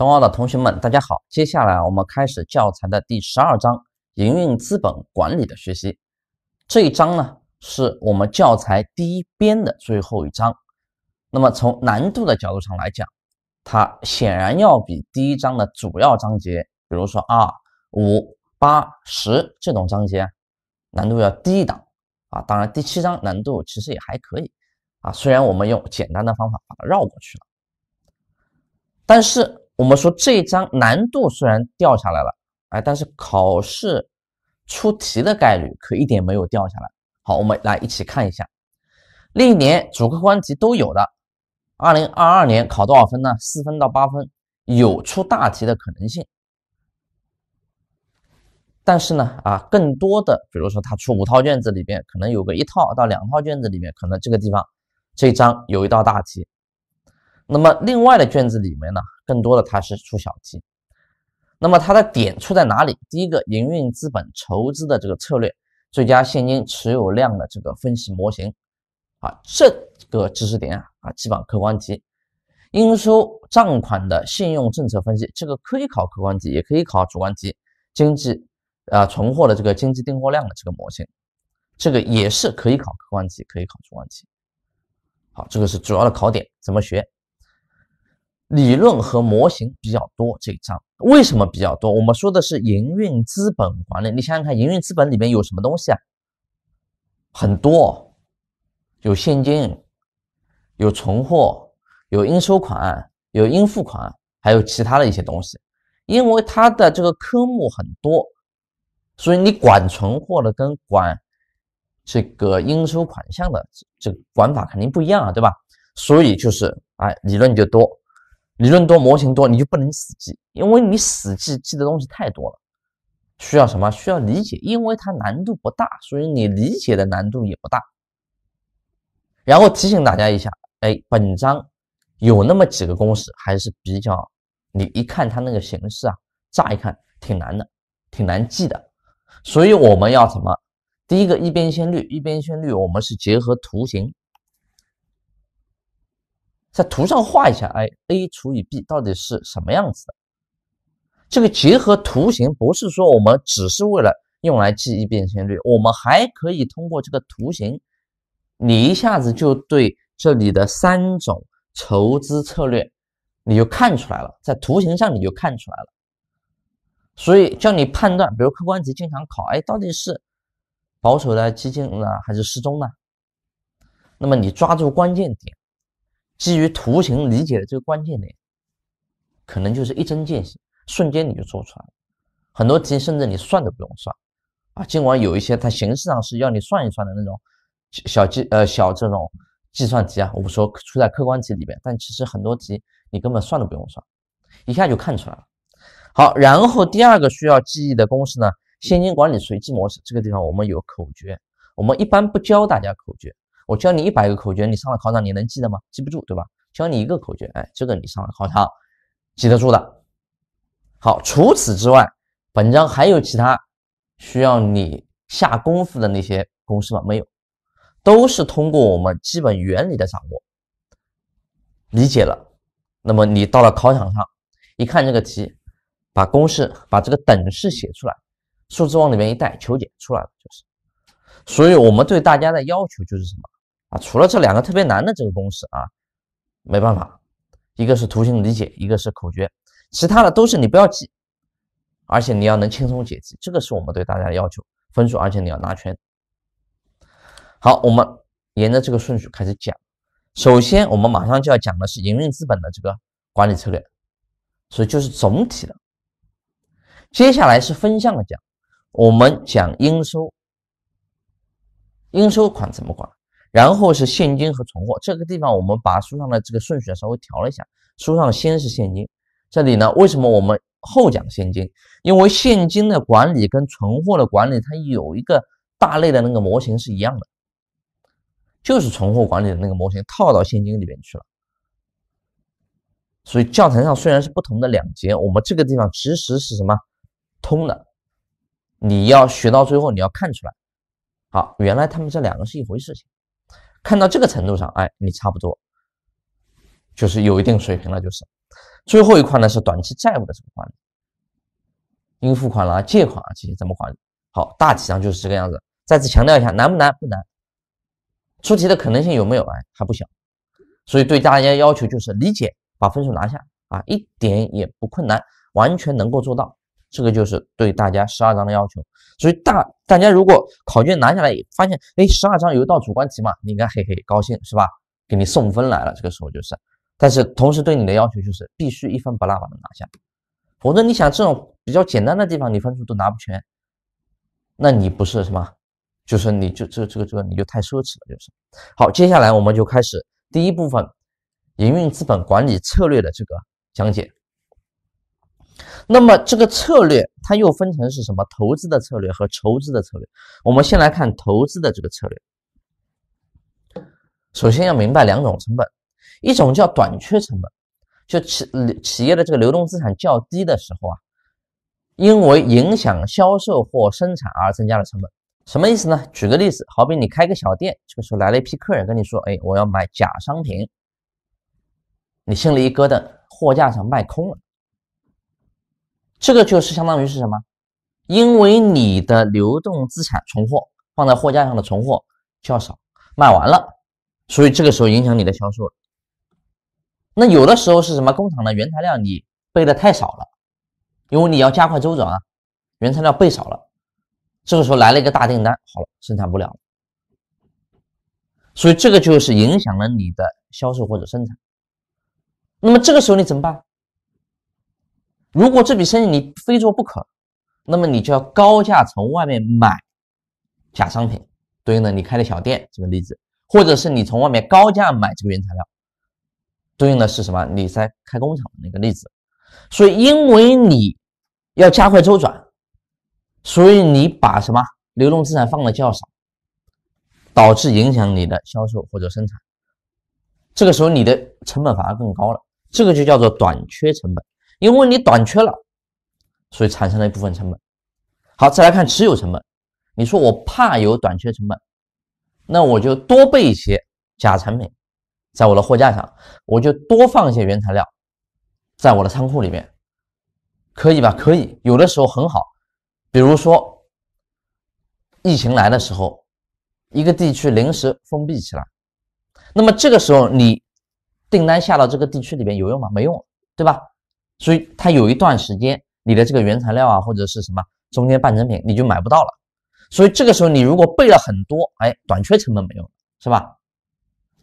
同奥的同学们，大家好！接下来我们开始教材的第十二章营运资本管理的学习。这一章呢，是我们教材第一编的最后一章。那么从难度的角度上来讲，它显然要比第一章的主要章节，比如说啊五八十这种章节，难度要低一档啊。当然，第七章难度其实也还可以啊，虽然我们用简单的方法把它绕过去了，但是。我们说这一章难度虽然掉下来了，哎，但是考试出题的概率可一点没有掉下来。好，我们来一起看一下，历年主客观题都有的。二零二二年考多少分呢？四分到八分，有出大题的可能性。但是呢，啊，更多的，比如说他出五套卷子里边，可能有个一套到两套卷子里面，可能这个地方这一章有一道大题。那么另外的卷子里面呢？更多的它是出小题，那么它的点出在哪里？第一个营运资本筹资的这个策略，最佳现金持有量的这个分析模型，啊，这个知识点啊，啊，基本客观题。应收账款的信用政策分析，这个可以考客观题，也可以考主观题。经济啊，存货的这个经济订货量的这个模型，这个也是可以考客观题，可以考主观题。好，这个是主要的考点，怎么学？理论和模型比较多这一章，为什么比较多？我们说的是营运资本管理，你想想看，营运资本里面有什么东西啊？很多，有现金，有存货，有应收款，有应付款，还有其他的一些东西。因为它的这个科目很多，所以你管存货的跟管这个应收款项的这个管法肯定不一样啊，对吧？所以就是哎，理论就多。理论多，模型多，你就不能死记，因为你死记记的东西太多了，需要什么？需要理解，因为它难度不大，所以你理解的难度也不大。然后提醒大家一下，哎，本章有那么几个公式还是比较，你一看它那个形式啊，乍一看挺难的，挺难记的，所以我们要什么？第一个一边先率，一边先率，我们是结合图形。在图上画一下，哎，a 除以 b 到底是什么样子的？这个结合图形不是说我们只是为了用来记忆变现率，我们还可以通过这个图形，你一下子就对这里的三种筹资策略，你就看出来了，在图形上你就看出来了。所以叫你判断，比如客观题经常考，哎，到底是保守的基金呢，还是适中呢？那么你抓住关键点。基于图形理解的这个关键点，可能就是一针见血，瞬间你就做出来了。很多题甚至你算都不用算啊。尽管有一些它形式上是要你算一算的那种小计呃小这种计算题啊，我们说出在客观题里边，但其实很多题你根本算都不用算，一下就看出来了。好，然后第二个需要记忆的公式呢，现金管理随机模式这个地方我们有口诀，我们一般不教大家口诀。我教你一百个口诀，你上了考场你能记得吗？记不住，对吧？教你一个口诀，哎，这个你上了考场记得住的。好，除此之外，本章还有其他需要你下功夫的那些公式吗？没有，都是通过我们基本原理的掌握，理解了，那么你到了考场上一看这个题，把公式把这个等式写出来，数字往里面一带，求解出来了就是。所以我们对大家的要求就是什么？啊，除了这两个特别难的这个公式啊，没办法，一个是图形理解，一个是口诀，其他的都是你不要记，而且你要能轻松解题，这个是我们对大家的要求分数，而且你要拿全。好，我们沿着这个顺序开始讲，首先我们马上就要讲的是营运资本的这个管理策略，所以就是总体的，接下来是分项的讲，我们讲应收，应收款怎么管？然后是现金和存货，这个地方我们把书上的这个顺序稍微调了一下。书上先是现金，这里呢为什么我们后讲现金？因为现金的管理跟存货的管理，它有一个大类的那个模型是一样的，就是存货管理的那个模型套到现金里面去了。所以教材上虽然是不同的两节，我们这个地方其实是什么通的？你要学到最后，你要看出来，好，原来他们这两个是一回事。情。看到这个程度上，哎，你差不多就是有一定水平了。就是最后一块呢，是短期债务的怎么理，应付款啦、啊，借款啊这些怎么还？好，大体上就是这个样子。再次强调一下，难不难？不难。出题的可能性有没有？哎，还不小。所以对大家要求就是理解，把分数拿下啊，一点也不困难，完全能够做到。这个就是对大家十二章的要求。所以大大家如果考卷拿下来，发现哎十二章有一道主观题嘛，你应该嘿嘿高兴是吧？给你送分来了，这个时候就是，但是同时对你的要求就是必须一分不落把它拿下，否则你想这种比较简单的地方你分数都拿不全，那你不是什么，就是你就这这个这个你就太奢侈了就是。好，接下来我们就开始第一部分，营运资本管理策略的这个讲解。那么这个策略它又分成是什么？投资的策略和筹资的策略。我们先来看投资的这个策略。首先要明白两种成本，一种叫短缺成本，就企企业的这个流动资产较低的时候啊，因为影响销售或生产而增加了成本。什么意思呢？举个例子，好比你开个小店，这个时候来了一批客人，跟你说，哎，我要买假商品，你心里一咯噔，货架上卖空了。这个就是相当于是什么？因为你的流动资产存货放在货架上的存货较少，卖完了，所以这个时候影响你的销售。那有的时候是什么？工厂的原材料你备的太少了，因为你要加快周转啊，原材料备少了，这个时候来了一个大订单，好了，生产不了，所以这个就是影响了你的销售或者生产。那么这个时候你怎么办？如果这笔生意你非做不可，那么你就要高价从外面买假商品，对应的你开的小店这个例子，或者是你从外面高价买这个原材料，对应的是什么？你在开工厂的那个例子。所以，因为你要加快周转，所以你把什么流动资产放的较少，导致影响你的销售或者生产，这个时候你的成本反而更高了。这个就叫做短缺成本。因为你短缺了，所以产生了一部分成本。好，再来看持有成本。你说我怕有短缺成本，那我就多备一些假产品，在我的货架上，我就多放一些原材料，在我的仓库里面，可以吧？可以。有的时候很好，比如说疫情来的时候，一个地区临时封闭起来，那么这个时候你订单下到这个地区里面有用吗？没用，对吧？所以它有一段时间，你的这个原材料啊，或者是什么中间半成品，你就买不到了。所以这个时候，你如果备了很多，哎，短缺成本没有，是吧？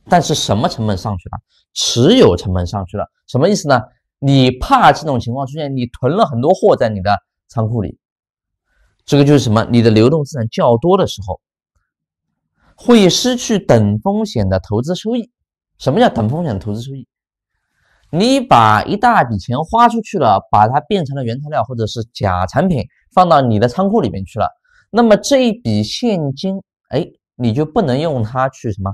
但是什么成本上去了？持有成本上去了。什么意思呢？你怕这种情况出现，你囤了很多货在你的仓库里，这个就是什么？你的流动资产较多的时候，会失去等风险的投资收益。什么叫等风险投资收益？你把一大笔钱花出去了，把它变成了原材料或者是假产品，放到你的仓库里面去了。那么这一笔现金，哎，你就不能用它去什么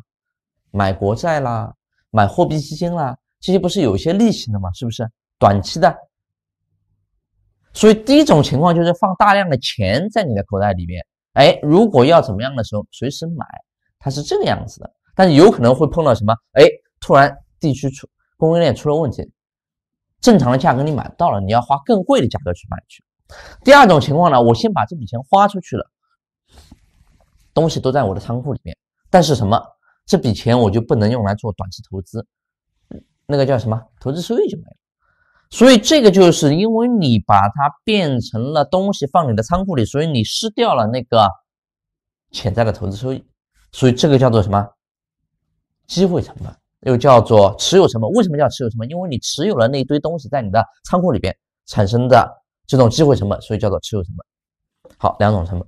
买国债啦、买货币基金啦，这些不是有些利息的吗？是不是短期的？所以第一种情况就是放大量的钱在你的口袋里面，哎，如果要怎么样的时候，随时买，它是这个样子的。但是有可能会碰到什么？哎，突然地区出供应链出了问题，正常的价格你买不到了，你要花更贵的价格去买去。第二种情况呢，我先把这笔钱花出去了，东西都在我的仓库里面，但是什么，这笔钱我就不能用来做短期投资，那个叫什么，投资收益就没了。所以这个就是因为你把它变成了东西放你的仓库里，所以你失掉了那个潜在的投资收益，所以这个叫做什么，机会成本。又叫做持有成本，为什么叫持有成本？因为你持有了那一堆东西在你的仓库里边产生的这种机会成本，所以叫做持有成本。好，两种成本，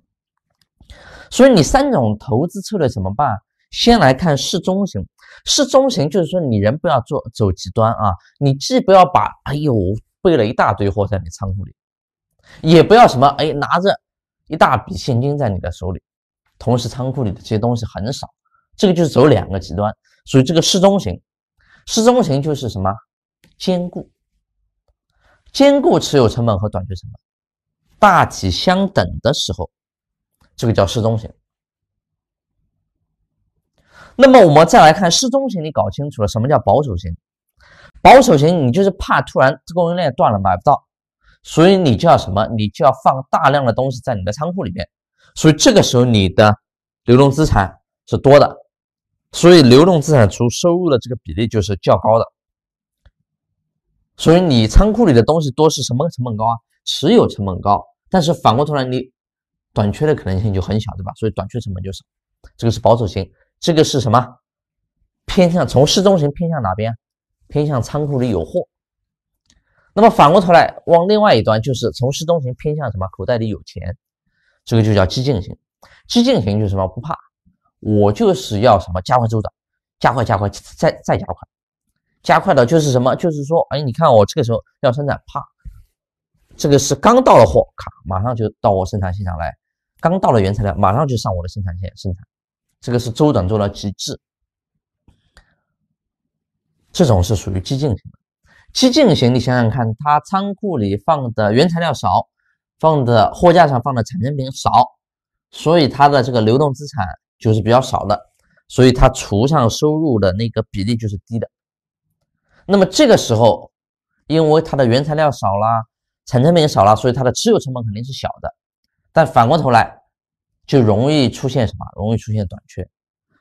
所以你三种投资策略怎么办？先来看适中型，适中型就是说你人不要做走极端啊，你既不要把哎呦备了一大堆货在你仓库里，也不要什么哎拿着一大笔现金在你的手里，同时仓库里的这些东西很少，这个就是走两个极端。所以这个适中型，适中型就是什么？兼顾，兼顾持有成本和短缺成本，大体相等的时候，这个叫适中型。那么我们再来看适中型，你搞清楚了什么叫保守型？保守型你就是怕突然供应链断了买不到，所以你就要什么？你就要放大量的东西在你的仓库里面，所以这个时候你的流动资产是多的。所以流动资产除收入的这个比例就是较高的。所以你仓库里的东西多是什么成本高啊？持有成本高。但是反过头来，你短缺的可能性就很小，对吧？所以短缺成本就少。这个是保守型，这个是什么？偏向从适中型偏向哪边？偏向仓库里有货。那么反过头来往另外一端，就是从适中型偏向什么？口袋里有钱，这个就叫激进型。激进型就是什么？不怕。我就是要什么加快周转，加快加快再再加快，加快的就是什么？就是说，哎，你看我这个时候要生产，啪，这个是刚到了货，卡马上就到我生产线上来，刚到了原材料，马上就上我的生产线生产，这个是周转做到极致。这种是属于激进型，激进型，你想想看，它仓库里放的原材料少，放的货架上放的产成品少，所以它的这个流动资产。就是比较少的，所以它除上收入的那个比例就是低的。那么这个时候，因为它的原材料少了，产量也少了，所以它的持有成本肯定是小的。但反过头来，就容易出现什么？容易出现短缺。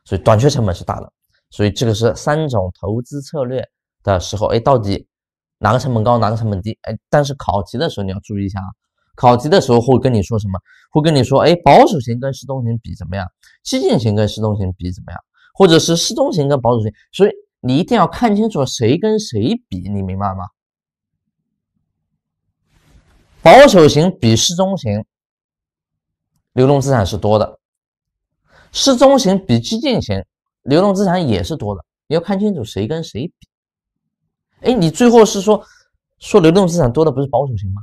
所以短缺成本是大的。所以这个是三种投资策略的时候，哎，到底哪个成本高，哪个成本低？哎，但是考题的时候你要注意一下啊。考题的时候会跟你说什么？会跟你说，哎，保守型跟适中型比怎么样？激进型跟适中型比怎么样？或者是适中型跟保守型？所以你一定要看清楚谁跟谁比，你明白吗？保守型比适中型，流动资产是多的；适中型比激进型，流动资产也是多的。你要看清楚谁跟谁比。哎，你最后是说说流动资产多的不是保守型吗？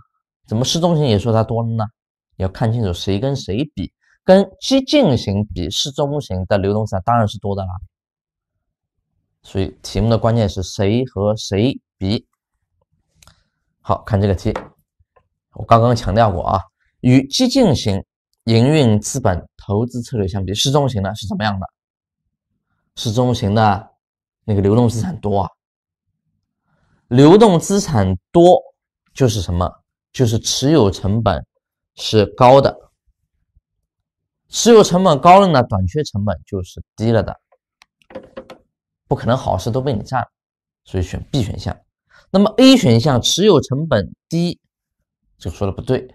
怎么，市中心也说它多了呢？你要看清楚谁跟谁比，跟激进型比，市中心的流动资产当然是多的啦。所以题目的关键是谁和谁比？好看这个题，我刚刚强调过啊，与激进型营运资本投资策略相比，市中型的是什么样的？市中型的那个流动资产多啊，流动资产多就是什么？就是持有成本是高的，持有成本高了呢，短缺成本就是低了的，不可能好事都被你占，所以选 B 选项。那么 A 选项持有成本低，这个说的不对。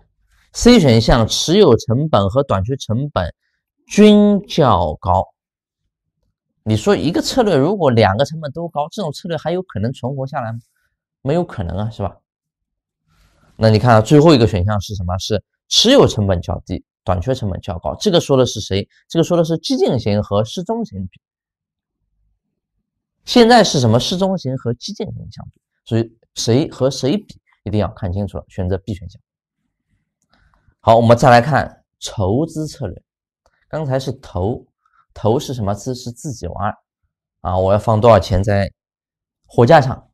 C 选项持有成本和短缺成本均较高，你说一个策略如果两个成本都高，这种策略还有可能存活下来吗？没有可能啊，是吧？那你看最后一个选项是什么？是持有成本较低，短缺成本较高。这个说的是谁？这个说的是激进型和适中型比。现在是什么？适中型和激进型相比，所以谁和谁比一定要看清楚了。选择 B 选项。好，我们再来看筹资策略。刚才是投，投是什么？资是自己玩啊，我要放多少钱在货架上？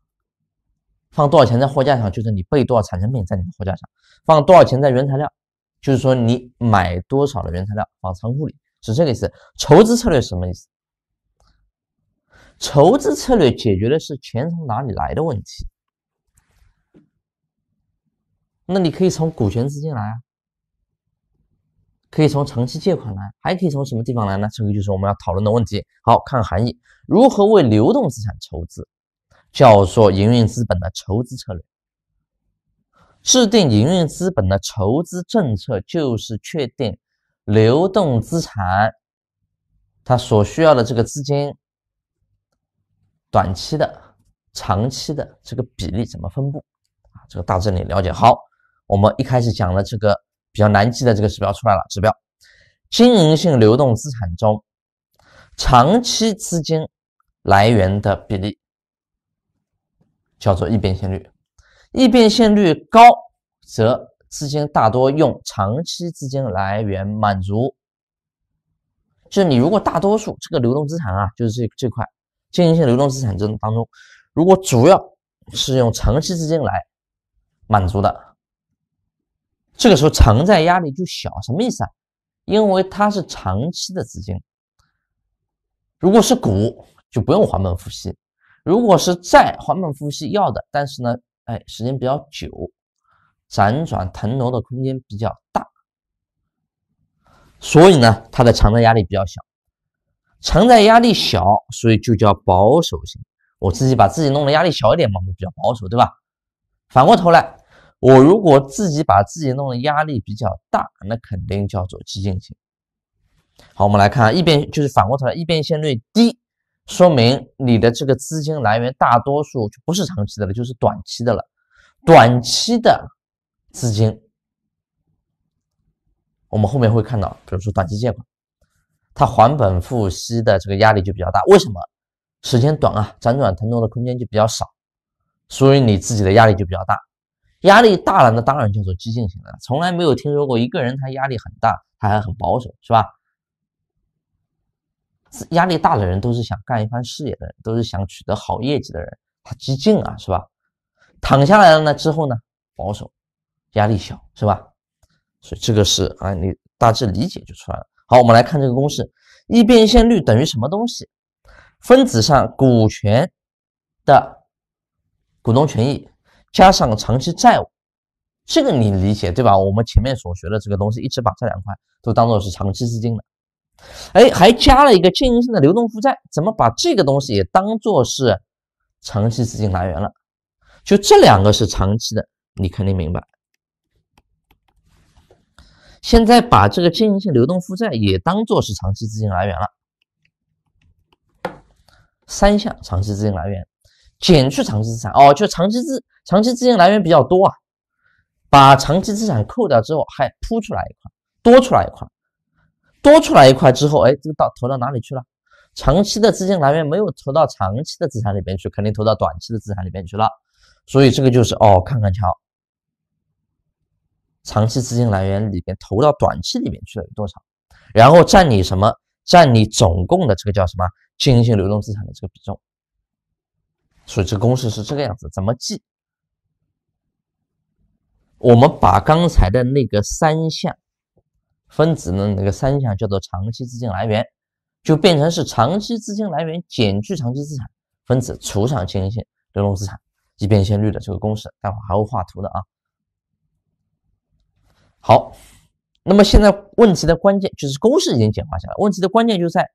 放多少钱在货架上，就是你备多少产成品在你的货架上；放多少钱在原材料，就是说你买多少的原材料放仓库里，是这个意思。筹资策略什么意思？筹资策略解决的是钱从哪里来的问题。那你可以从股权资金来啊，可以从长期借款来，还可以从什么地方来呢？这个就是我们要讨论的问题。好，看含义：如何为流动资产筹资？叫做营运资本的筹资策略。制定营运资本的筹资政策，就是确定流动资产它所需要的这个资金，短期的、长期的这个比例怎么分布啊？这个大致你了解好。我们一开始讲的这个比较难记的这个指标出来了，指标经营性流动资产中长期资金来源的比例。叫做易变现率，易变现率高，则资金大多用长期资金来源满足。就你如果大多数这个流动资产啊，就是这这块经营性流动资产这当中，如果主要是用长期资金来满足的，这个时候偿债压力就小。什么意思啊？因为它是长期的资金，如果是股，就不用还本付息。如果是债，还本付息要的，但是呢，哎，时间比较久，辗转腾挪的空间比较大，所以呢，它的偿债压力比较小，偿债压力小，所以就叫保守型。我自己把自己弄的压力小一点嘛，就比较保守，对吧？反过头来，我如果自己把自己弄的压力比较大，那肯定叫做激进型。好，我们来看一边就是反过头来，一边相率低。说明你的这个资金来源大多数就不是长期的了，就是短期的了。短期的资金，我们后面会看到，比如说短期借款，他还本付息的这个压力就比较大。为什么？时间短啊，辗转腾挪的空间就比较少，所以你自己的压力就比较大。压力大了，那当然叫做激进型了。从来没有听说过一个人他压力很大，他还很保守，是吧？压力大的人都是想干一番事业的人，都是想取得好业绩的人，他激进啊，是吧？躺下来了呢之后呢，保守，压力小，是吧？所以这个是啊，你大致理解就出来了。好，我们来看这个公式，易变现率等于什么东西？分子上，股权的股东权益加上长期债务，这个你理解对吧？我们前面所学的这个东西，一直把这两块都当做是长期资金的。哎，还加了一个经营性的流动负债，怎么把这个东西也当做是长期资金来源了？就这两个是长期的，你肯定明白。现在把这个经营性流动负债也当做是长期资金来源了，三项长期资金来源减去长期资产，哦，就长期资长期资金来源比较多啊，把长期资产扣掉之后，还铺出来一块，多出来一块。多出来一块之后，哎，这个到投到哪里去了？长期的资金来源没有投到长期的资产里边去，肯定投到短期的资产里边去了。所以这个就是哦，看看瞧，长期资金来源里边投到短期里面去了有多少，然后占你什么？占你总共的这个叫什么经营性流动资产的这个比重？所以这公式是这个样子，怎么记？我们把刚才的那个三项。分子的那个三项叫做长期资金来源，就变成是长期资金来源减去长期资产，分子除上经营性流动资产即变现率的这个公式，待会儿还会画图的啊。好，那么现在问题的关键就是公式已经简化下来，问题的关键就在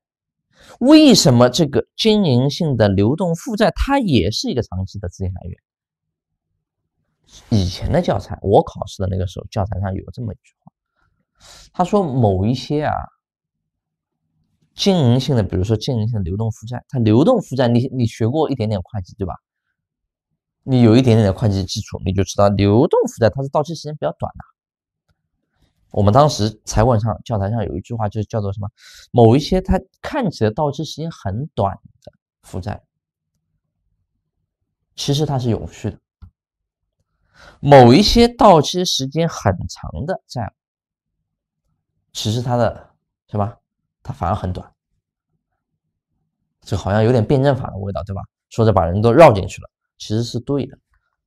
为什么这个经营性的流动负债它也是一个长期的资金来源？以前的教材，我考试的那个时候，教材上有这么一句话。他说某一些啊，经营性的，比如说经营性的流动负债，它流动负债，你你学过一点点会计对吧？你有一点点的会计基础，你就知道流动负债它是到期时间比较短的。我们当时财管上教材上有一句话，就是叫做什么？某一些它看起来到期时间很短的负债，其实它是永续的。某一些到期时间很长的债。其实它的，是吧？它反而很短，这好像有点辩证法的味道，对吧？说着把人都绕进去了，其实是对的。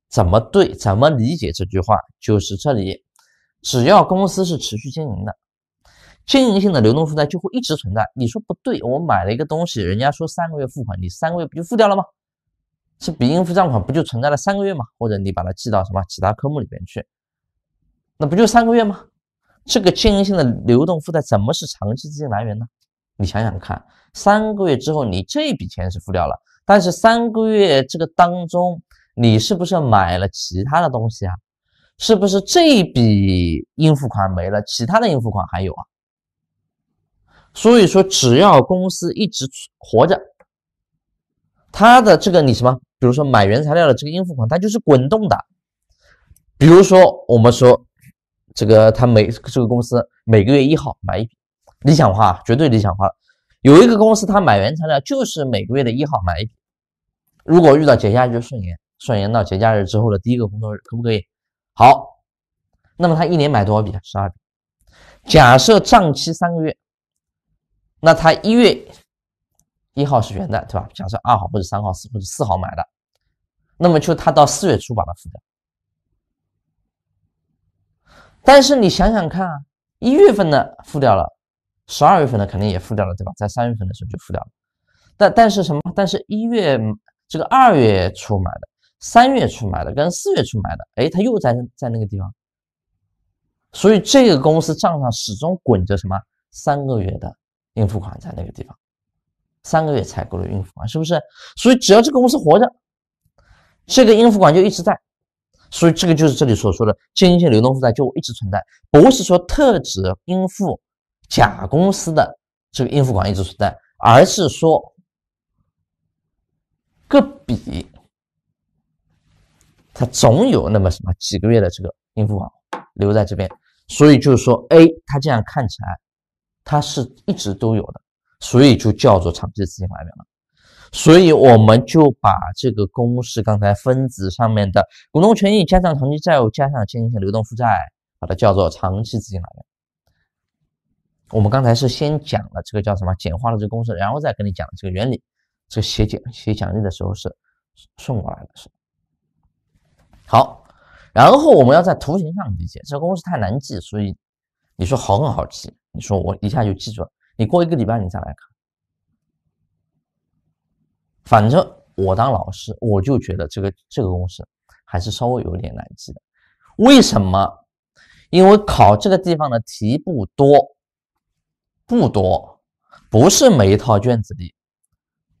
怎么对？怎么理解这句话？就是这里，只要公司是持续经营的，经营性的流动负债就会一直存在。你说不对，我买了一个东西，人家说三个月付款，你三个月不就付掉了吗？这笔应付账款不就存在了三个月吗？或者你把它记到什么其他科目里边去，那不就三个月吗？这个经营性的流动负债怎么是长期资金来源呢？你想想看，三个月之后你这笔钱是付掉了，但是三个月这个当中，你是不是买了其他的东西啊？是不是这一笔应付款没了，其他的应付款还有啊？所以说，只要公司一直活着，他的这个你什么，比如说买原材料的这个应付款，它就是滚动的。比如说我们说。这个他每这个公司每个月一号买一笔，理想化绝对理想化了。有一个公司他买原材料就是每个月的一号买一笔，如果遇到节假日顺延，顺延到节假日之后的第一个工作日可不可以？好，那么他一年买多少笔？十二笔。假设账期三个月，那他一月一号是元旦对吧？假设二号或者三号、四或者四号买的，那么就他到四月初把它付掉。但是你想想看啊，一月份的付掉了，十二月份的肯定也付掉了，对吧？在三月份的时候就付掉了。但但是什么？但是一月这个二月初买的，三月初买的，跟四月初买的，哎，他又在在那个地方。所以这个公司账上始终滚着什么三个月的应付款在那个地方，三个月采购的应付款是不是？所以只要这个公司活着，这个应付款就一直在。所以这个就是这里所说的经营性流动负债就一直存在，不是说特指应付甲公司的这个应付款一直存在，而是说个比，它总有那么什么几个月的这个应付款留在这边，所以就是说 A 它这样看起来，它是一直都有的，所以就叫做长期资金来源了。所以我们就把这个公式，刚才分子上面的股东权益加上长期债务加上经营性流动负债，把它叫做长期资金来源。我们刚才是先讲了这个叫什么，简化了这个公式，然后再跟你讲这个原理。这写简写简历的时候是送过来的是。好，然后我们要在图形上理解这个公式太难记，所以你说好很好记，你说我一下就记住了，你过一个礼拜你再来看。反正我当老师，我就觉得这个这个公式还是稍微有点难记的。为什么？因为考这个地方的题不多，不多，不是每一套卷子里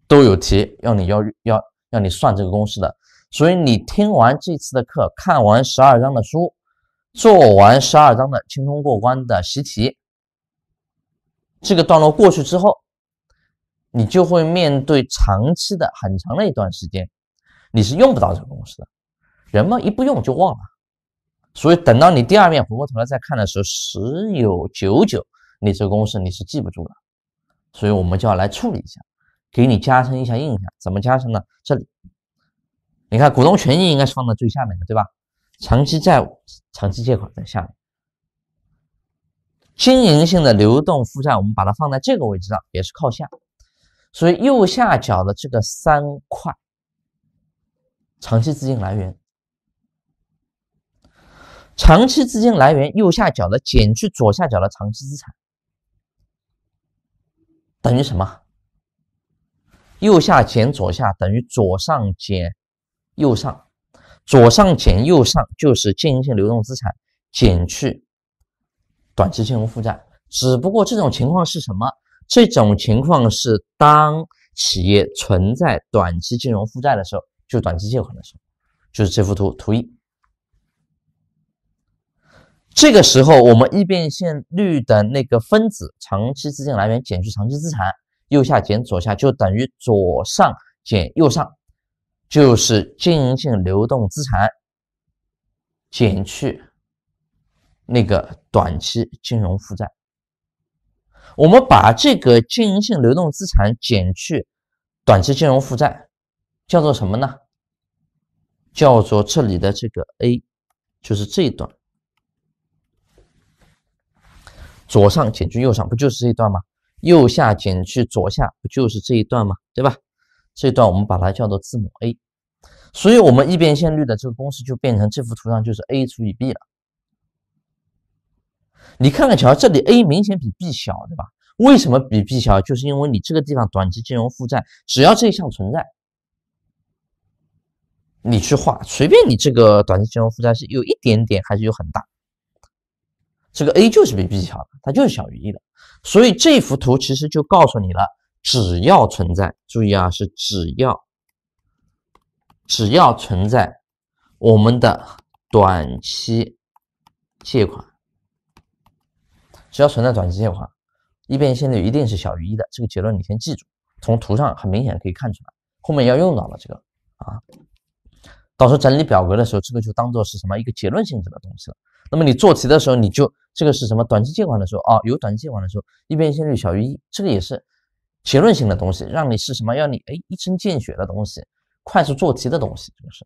都有题要你要要要你算这个公式的。所以你听完这次的课，看完十二章的书，做完十二章的轻松过关的习题，这个段落过去之后。你就会面对长期的很长的一段时间，你是用不到这个公式的，人嘛一不用就忘了，所以等到你第二遍回过头来再看的时候，十有九九你这个公式你是记不住了，所以我们就要来处理一下，给你加深一下印象。怎么加深呢？这里你看股东权益应该是放在最下面的，对吧？长期债务、长期借款在下面，经营性的流动负债我们把它放在这个位置上，也是靠下。所以右下角的这个三块，长期资金来源，长期资金来源右下角的减去左下角的长期资产，等于什么？右下减左下等于左上减右上，左上减右上就是经营性流动资产减去短期金融负债，只不过这种情况是什么？这种情况是当企业存在短期金融负债的时候，就短期借款的时候，就是这幅图图一。这个时候，我们一变现率的那个分子，长期资金来源减去长期资产，右下减左下就等于左上减右上，就是经营性流动资产减去那个短期金融负债。我们把这个经营性流动资产减去短期金融负债，叫做什么呢？叫做这里的这个 A，就是这一段，左上减去右上不就是这一段吗？右下减去左下不就是这一段吗？对吧？这一段我们把它叫做字母 A，所以，我们异变现率的这个公式就变成这幅图上就是 A 除以 B 了。你看看瞧，这里 A 明显比 B 小，对吧？为什么比 B 小？就是因为你这个地方短期金融负债，只要这一项存在，你去画，随便你这个短期金融负债是有一点点还是有很大，这个 A 就是比 B 小的，它就是小于一的。所以这幅图其实就告诉你了，只要存在，注意啊，是只要只要存在我们的短期借款。只要存在短期借款，一变现率一定是小于一的。这个结论你先记住。从图上很明显可以看出来，后面要用到了这个啊。到时候整理表格的时候，这个就当做是什么一个结论性质的东西了。那么你做题的时候，你就这个是什么短期借款的时候啊？有短期借款的时候，一变现率小于一，这个也是结论性的东西，让你是什么？让你哎一针见血的东西，快速做题的东西，这、就是。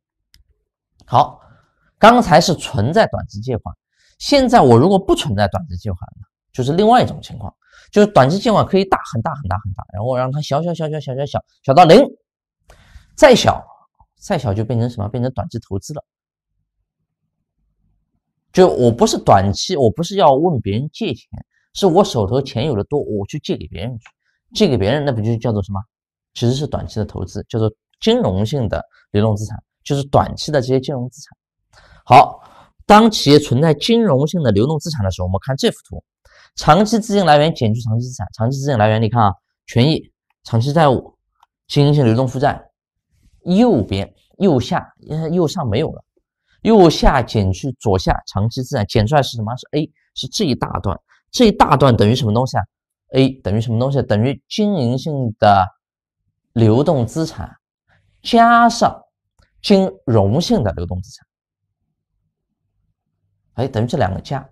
好，刚才是存在短期借款，现在我如果不存在短期借款就是另外一种情况，就是短期借款可以大很大很大很大，然后让它小小小小小小小到零，再小再小就变成什么？变成短期投资了。就我不是短期，我不是要问别人借钱，是我手头钱有的多，我去借给别人，借给别人那不就叫做什么？其实是短期的投资，叫做金融性的流动资产，就是短期的这些金融资产。好，当企业存在金融性的流动资产的时候，我们看这幅图。长期资金来源减去长期资产，长期资金来源你看啊，权益、长期债务、经营性流动负债。右边右下右上没有了，右下减去左下长期资产减出来是什么？是 A，是这一大段，这一大段等于什么东西啊？A 等于什么东西？等于经营性的流动资产加上金融性的流动资产。哎，等于这两个加。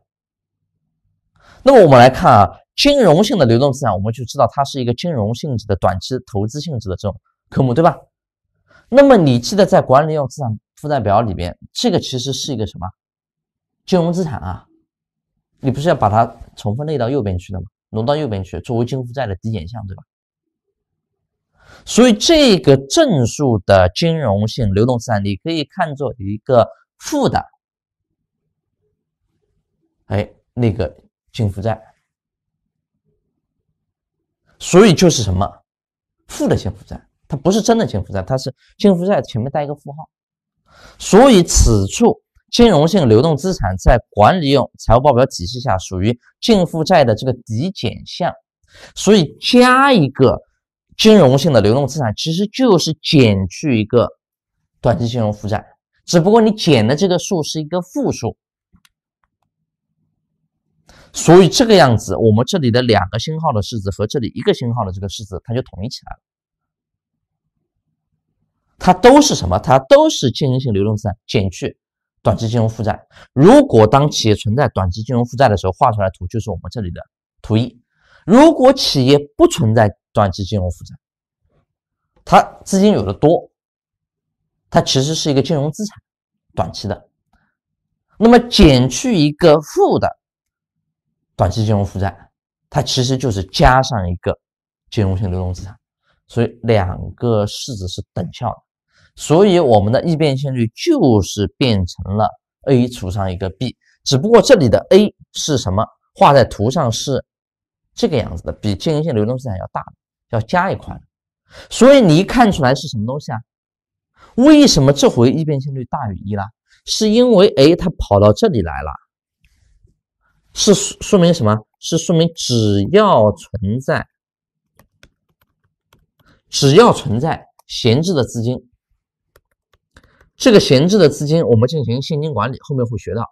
那么我们来看啊，金融性的流动资产，我们就知道它是一个金融性质的、短期投资性质的这种科目，对吧？那么你记得在管理用资产负债表里边，这个其实是一个什么金融资产啊？你不是要把它重分类到右边去的吗？挪到右边去，作为金负债的抵减项，对吧？所以这个正数的金融性流动资产，你可以看作一个负的，哎，那个。净负债，所以就是什么负的性负债，它不是真的净负债，它是净负债前面带一个负号。所以此处金融性流动资产在管理用财务报表体系下属于净负债的这个抵减项，所以加一个金融性的流动资产其实就是减去一个短期金融负债，只不过你减的这个数是一个负数。所以这个样子，我们这里的两个星号的式子和这里一个星号的这个式子，它就统一起来了。它都是什么？它都是经营性流动资产减去短期金融负债。如果当企业存在短期金融负债的时候，画出来图就是我们这里的图一。如果企业不存在短期金融负债，它资金有的多，它其实是一个金融资产，短期的。那么减去一个负的。短期金融负债，它其实就是加上一个金融性流动资产，所以两个式子是等效的，所以我们的易变性率就是变成了 A 除上一个 B，只不过这里的 A 是什么？画在图上是这个样子的，比金融性流动资产要大，要加一块。所以你一看出来是什么东西啊？为什么这回易变性率大于一了？是因为 A 它跑到这里来了。是说明什么？是说明只要存在，只要存在闲置的资金，这个闲置的资金我们进行现金管理，后面会学到，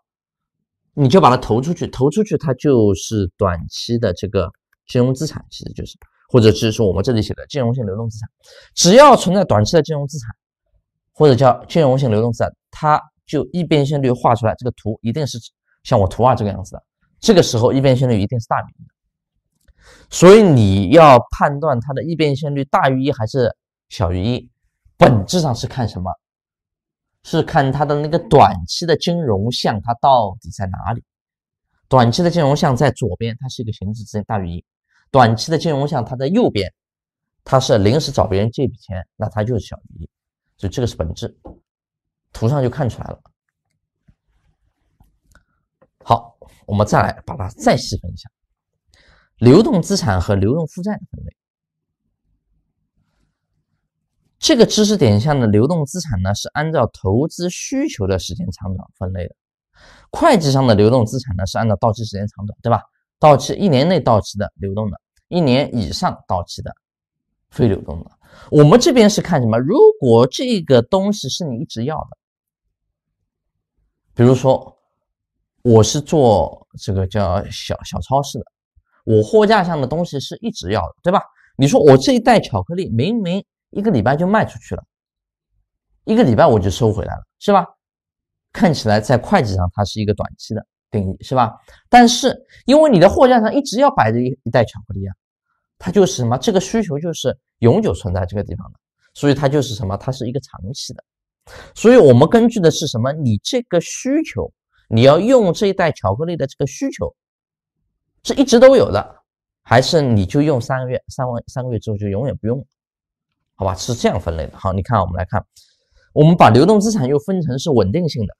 你就把它投出去，投出去它就是短期的这个金融资产，其实就是，或者是说我们这里写的金融性流动资产，只要存在短期的金融资产，或者叫金融性流动资产，它就易变现率画出来，这个图一定是像我图二这个样子的。这个时候，易变现率一定是大于的，所以你要判断它的易变现率大于一还是小于一，本质上是看什么？是看它的那个短期的金融项它到底在哪里？短期的金融项在左边，它是一个闲置资金大于一；短期的金融项它在右边，它是临时找别人借笔钱，那它就是小于一。所以这个是本质，图上就看出来了。好，我们再来把它再细分一下，流动资产和流动负债的分类。这个知识点下的流动资产呢，是按照投资需求的时间长短分类的。会计上的流动资产呢，是按照到期时间长短，对吧？到期一年内到期的流动的，一年以上到期的非流动的。我们这边是看什么？如果这个东西是你一直要的，比如说。我是做这个叫小小超市的，我货架上的东西是一直要的，对吧？你说我这一袋巧克力明明一个礼拜就卖出去了，一个礼拜我就收回来了，是吧？看起来在会计上它是一个短期的定义，是吧？但是因为你的货架上一直要摆着一一袋巧克力啊，它就是什么？这个需求就是永久存在这个地方的，所以它就是什么？它是一个长期的。所以我们根据的是什么？你这个需求。你要用这一袋巧克力的这个需求，是一直都有的，还是你就用三个月，三万三个月之后就永远不用好吧，是这样分类的。好，你看我们来看，我们把流动资产又分成是稳定性的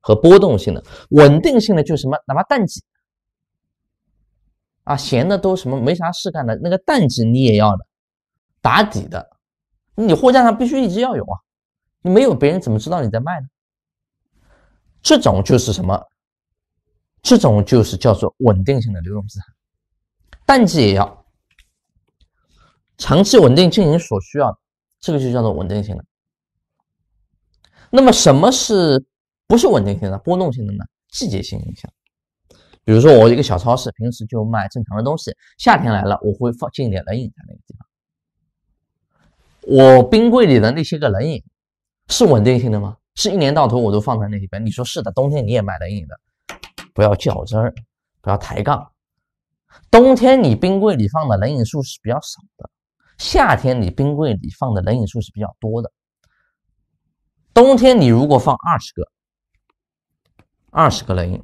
和波动性的。稳定性的就什么，哪怕淡季啊，闲的都什么没啥事干的那个淡季你也要的，打底的，你货架上必须一直要有啊，你没有别人怎么知道你在卖呢？这种就是什么？这种就是叫做稳定性的流动资产，淡季也要长期稳定经营所需要的，这个就叫做稳定性的。那么什么是不是稳定性的波动性的呢？季节性影响，比如说我一个小超市，平时就卖正常的东西，夏天来了我会放进一点冷饮在那个地方，我冰柜里的那些个冷饮是稳定性的吗？是一年到头我都放在那里边，你说是的，冬天你也买冷饮的，不要较真儿，不要抬杠。冬天你冰柜里放的冷饮数是比较少的，夏天你冰柜里放的冷饮数是比较多的。冬天你如果放二十个，二十个冷饮，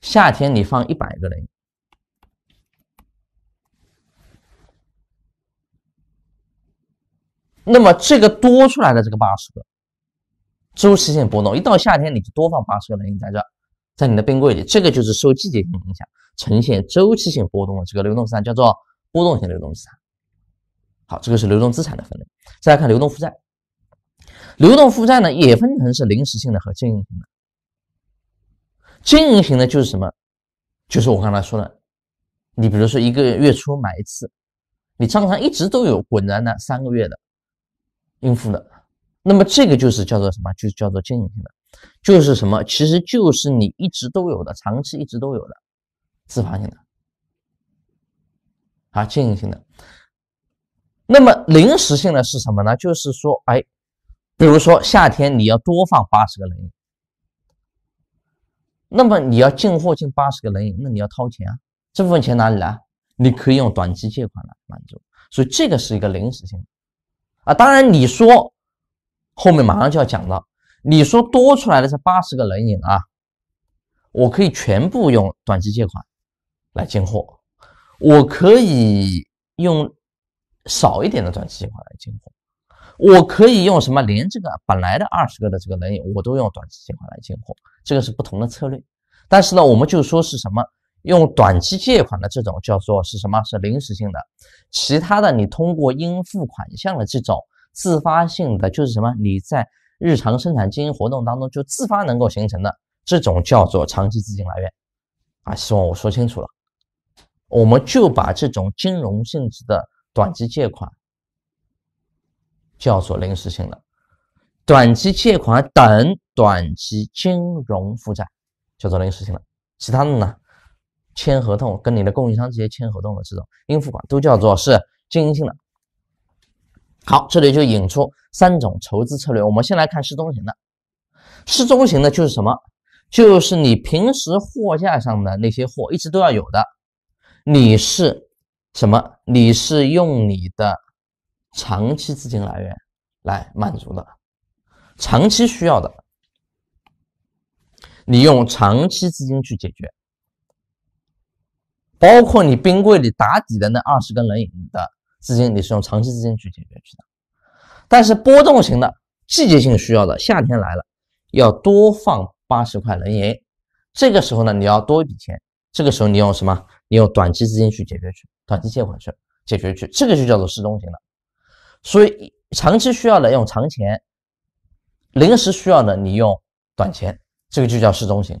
夏天你放一百个冷饮，那么这个多出来的这个八十个。周期性波动，一到夏天你就多放八个冷饮在这，在你的冰柜里，这个就是受季节性影响呈现周期性波动的这个流动资产，叫做波动性流动资产。好，这个是流动资产的分类。再来看流动负债，流动负债呢也分成是临时性的和经营型的。经营型的就是什么？就是我刚才说的，你比如说一个月初买一次，你账上一直都有滚在那三个月的应付的。那么这个就是叫做什么？就是叫做经营性的，就是什么？其实就是你一直都有的，长期一直都有的，自发性的啊，经营性的。那么临时性的是什么呢？就是说，哎，比如说夏天你要多放八十个人饮。那么你要进货进八十个人饮，那你要掏钱啊，这部分钱哪里来？你可以用短期借款来满足，所以这个是一个临时性的啊。当然你说。后面马上就要讲了。你说多出来的是八十个冷饮啊，我可以全部用短期借款来进货，我可以用少一点的短期借款来进货，我可以用什么连这个本来的二十个的这个冷饮我都用短期借款来进货，这个是不同的策略。但是呢，我们就说是什么用短期借款的这种叫做是什么是临时性的，其他的你通过应付款项的这种。自发性的就是什么？你在日常生产经营活动当中就自发能够形成的这种叫做长期资金来源啊。希望我说清楚了，我们就把这种金融性质的短期借款叫做临时性的短期借款等短期金融负债叫做临时性的，其他的呢，签合同跟你的供应商直接签合同的这种应付款都叫做是经营性的。好，这里就引出三种筹资策略。我们先来看适中型的，适中型的就是什么？就是你平时货架上的那些货一直都要有的，你是什么？你是用你的长期资金来源来满足的，长期需要的，你用长期资金去解决，包括你冰柜里打底的那二十根冷饮的。资金你是用长期资金去解决去的，但是波动型的、季节性需要的，夏天来了要多放八十块银，这个时候呢你要多一笔钱，这个时候你用什么？你用短期资金去解决去，短期借款去解决去，这个就叫做适中型的。所以长期需要的用长钱，临时需要的你用短钱，这个就叫适中型。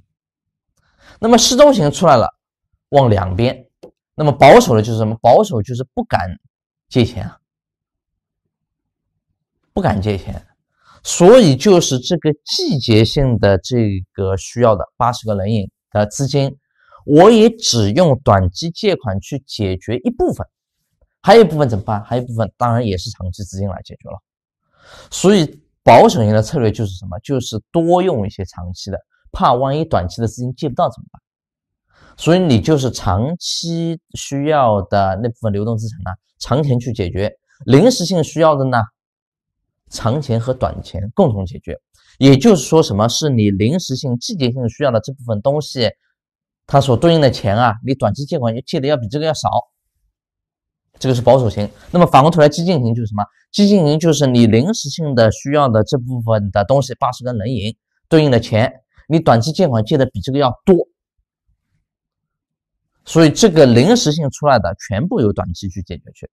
那么适中型出来了，往两边，那么保守的就是什么？保守就是不敢。借钱啊，不敢借钱，所以就是这个季节性的这个需要的八十个人影的资金，我也只用短期借款去解决一部分，还有一部分怎么办？还有一部分当然也是长期资金来解决了。所以保守型的策略就是什么？就是多用一些长期的，怕万一短期的资金借不到怎么办？所以你就是长期需要的那部分流动资产呢，长钱去解决；临时性需要的呢，长钱和短钱共同解决。也就是说，什么是你临时性、季节性需要的这部分东西，它所对应的钱啊，你短期借款借的要比这个要少，这个是保守型。那么反过头来，激进型就是什么？激进型就是你临时性的需要的这部分的东西，八十根冷饮对应的钱，你短期借款借的比这个要多。所以这个临时性出来的全部由短期去解决去，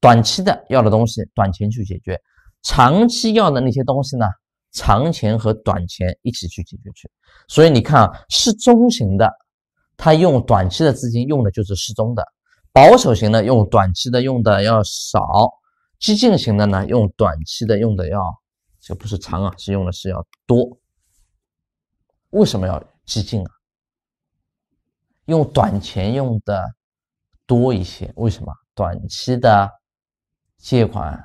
短期的要的东西，短钱去解决；长期要的那些东西呢，长钱和短钱一起去解决去。所以你看啊，适中型的，他用短期的资金用的，就是适中的；保守型的用短期的用的要少，激进型的呢用短期的用的要，这不是长啊，是用的是要多。为什么要激进啊？用短钱用的多一些，为什么？短期的借款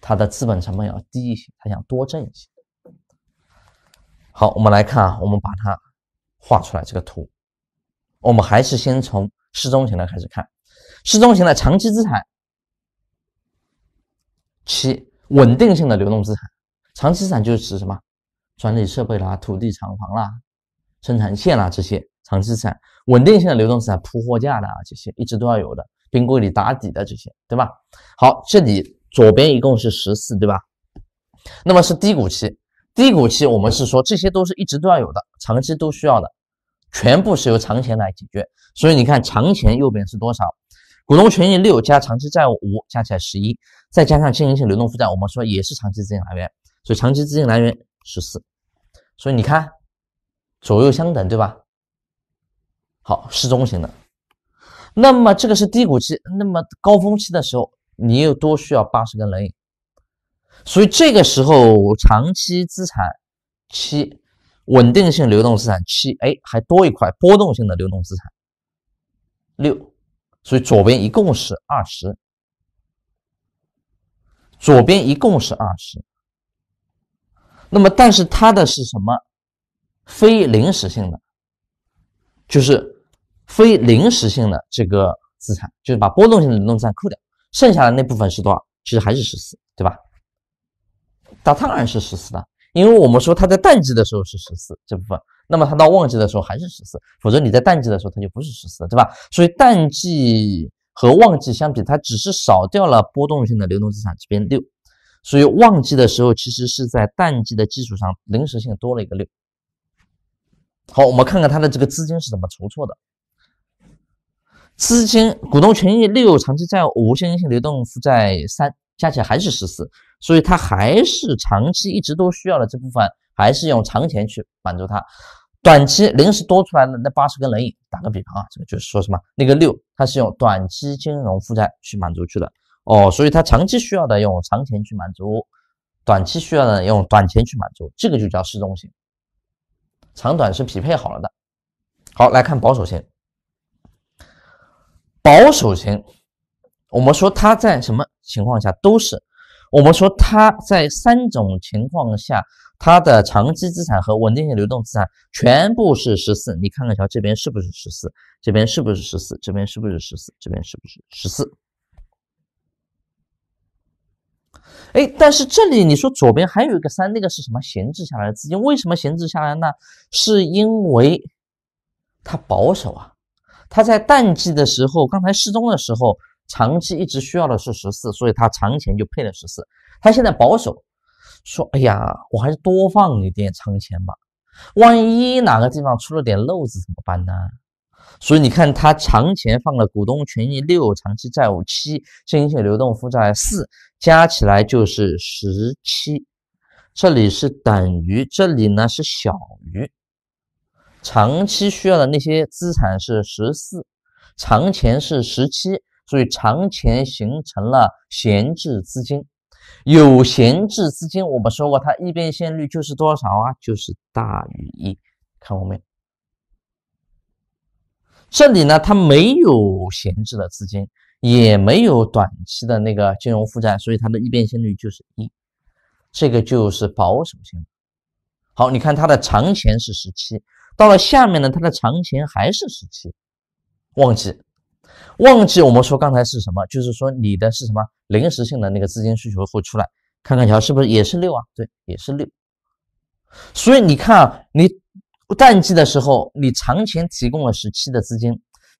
它的资本成本要低一些，它想多挣一些。好，我们来看啊，我们把它画出来这个图。我们还是先从适中型的开始看，适中型的长期资产，七稳定性的流动资产，长期资产就是指什么？专利设备啦、土地厂房啦、生产线啦这些。长期资产稳定性、的流动资产铺货架的啊，这些一直都要有的，冰柜里打底的这些，对吧？好，这里左边一共是十四，对吧？那么是低谷期，低谷期我们是说这些都是一直都要有的，长期都需要的，全部是由长钱来解决。所以你看，长钱右边是多少？股东权益六加长期债务五加起来十一，再加上经营性流动负债，我们说也是长期资金来源，所以长期资金来源十四。所以你看左右相等，对吧？好，适中型的。那么这个是低谷期，那么高峰期的时候，你又多需要八十根冷饮，所以这个时候长期资产七，稳定性流动资产七，哎，还多一块波动性的流动资产六，所以左边一共是二十，左边一共是二十。那么但是它的是什么？非临时性的，就是。非临时性的这个资产，就是把波动性的流动资产扣掉，剩下的那部分是多少？其实还是十四，对吧？它当然是十四的，因为我们说它在淡季的时候是十四这部分，那么它到旺季的时候还是十四，否则你在淡季的时候它就不是十四，对吧？所以淡季和旺季相比，它只是少掉了波动性的流动资产这边六，所以旺季的时候其实是在淡季的基础上临时性多了一个六。好，我们看看它的这个资金是怎么筹措的。资金、股东权益六、长期债务无现金性流动负债三，加起来还是十四，所以它还是长期一直都需要的这部分，还是用长钱去满足它。短期临时多出来的那八十根冷饮，打个比方啊，这个就是说什么那个六，它是用短期金融负债去满足去的哦，所以它长期需要的用长钱去满足，短期需要的用短钱去满足，这个就叫适中性，长短是匹配好了的。好，来看保守性。保守型，我们说它在什么情况下都是，我们说它在三种情况下，它的长期资产和稳定性流动资产全部是十四。你看看瞧，这边是不是十四？这边是不是十四？这边是不是十四？这边是不是十四？哎，但是这里你说左边还有一个三，那个是什么？闲置下来的资金？为什么闲置下来呢？是因为它保守啊。他在淡季的时候，刚才失中的时候，长期一直需要的是十四，所以他长钱就配了十四。他现在保守，说：“哎呀，我还是多放一点长钱吧，万一哪个地方出了点漏子怎么办呢？”所以你看，他长钱放了股东权益六，长期债务七，经营性流动负债四，加起来就是十七。这里是等于，这里呢是小于。长期需要的那些资产是十四，长钱是十七，所以长钱形成了闲置资金。有闲置资金，我们说过它易变现率就是多少啊？就是大于一。看过没？这里呢，它没有闲置的资金，也没有短期的那个金融负债，所以它的易变现率就是一。这个就是保守型。好，你看它的长钱是十七，到了下面呢，它的长钱还是十七，旺季，旺季我们说刚才是什么？就是说你的是什么临时性的那个资金需求会出来，看看瞧是不是也是六啊？对，也是六。所以你看啊，你淡季的时候，你长钱提供了十七的资金。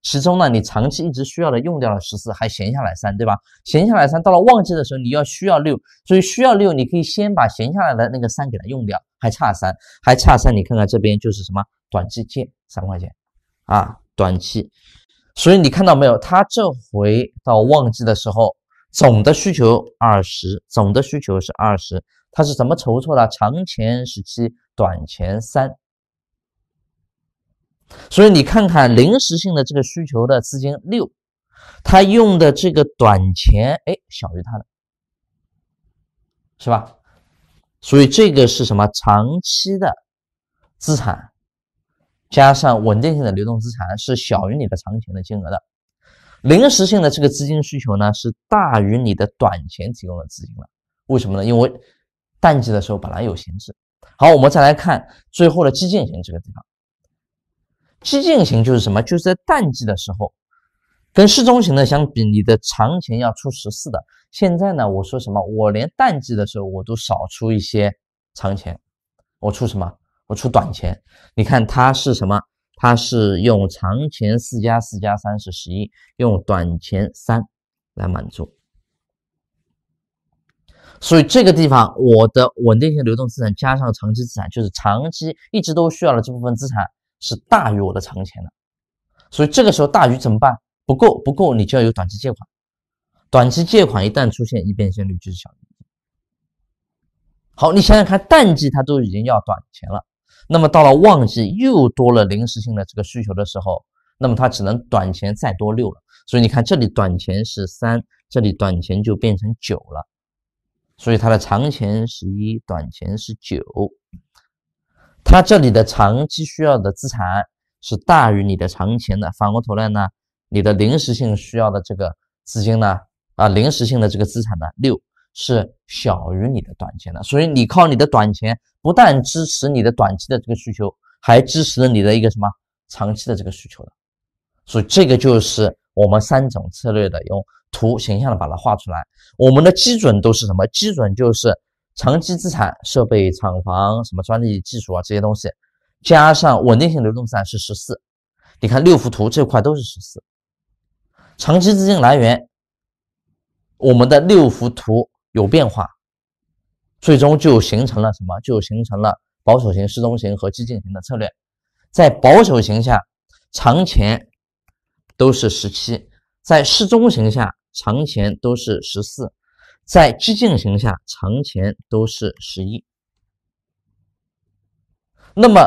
其中呢，你长期一直需要的用掉了十四，还闲下来三，对吧？闲下来三，到了旺季的时候你要需要六，所以需要六，你可以先把闲下来的那个三给它用掉，还差三，还差三，你看看这边就是什么短期借三块钱，啊，短期。所以你看到没有，他这回到旺季的时候总的需求二十，总的需求是二十，他是怎么筹措的？长前十七，短前三。所以你看看临时性的这个需求的资金六，它用的这个短钱哎，小于它的，是吧？所以这个是什么？长期的资产加上稳定性的流动资产是小于你的长钱的金额的。临时性的这个资金需求呢，是大于你的短钱提供的资金了。为什么呢？因为淡季的时候本来有闲置。好，我们再来看最后的激进型这个地方。激进型就是什么？就是在淡季的时候，跟适中型的相比，你的长钱要出十四的。现在呢，我说什么？我连淡季的时候我都少出一些长钱，我出什么？我出短钱。你看它是什么？它是用长钱四加四加三是十一，用短钱三来满足。所以这个地方，我的稳定性流动资产加上长期资产，就是长期一直都需要的这部分资产。是大于我的长钱的，所以这个时候大于怎么办？不够，不够，你就要有短期借款。短期借款一旦出现一变现率就是小于好，你想想看，淡季它都已经要短钱了，那么到了旺季又多了临时性的这个需求的时候，那么它只能短钱再多六了。所以你看这里短钱是三，这里短钱就变成九了，所以它的长钱十一，短钱是九。它这里的长期需要的资产是大于你的长钱的，反过头来呢，你的临时性需要的这个资金呢，啊，临时性的这个资产呢，六是小于你的短钱的，所以你靠你的短钱不但支持你的短期的这个需求，还支持了你的一个什么长期的这个需求的。所以这个就是我们三种策略的用图形象的把它画出来，我们的基准都是什么？基准就是。长期资产、设备、厂房、什么专利技术啊这些东西，加上稳定性流动产是十四。你看六幅图这块都是十四。长期资金来源，我们的六幅图有变化，最终就形成了什么？就形成了保守型、适中型和激进型的策略。在保守型下，长钱都是十七；在适中型下，长钱都是十四。在激进型下，长钱都是十一。那么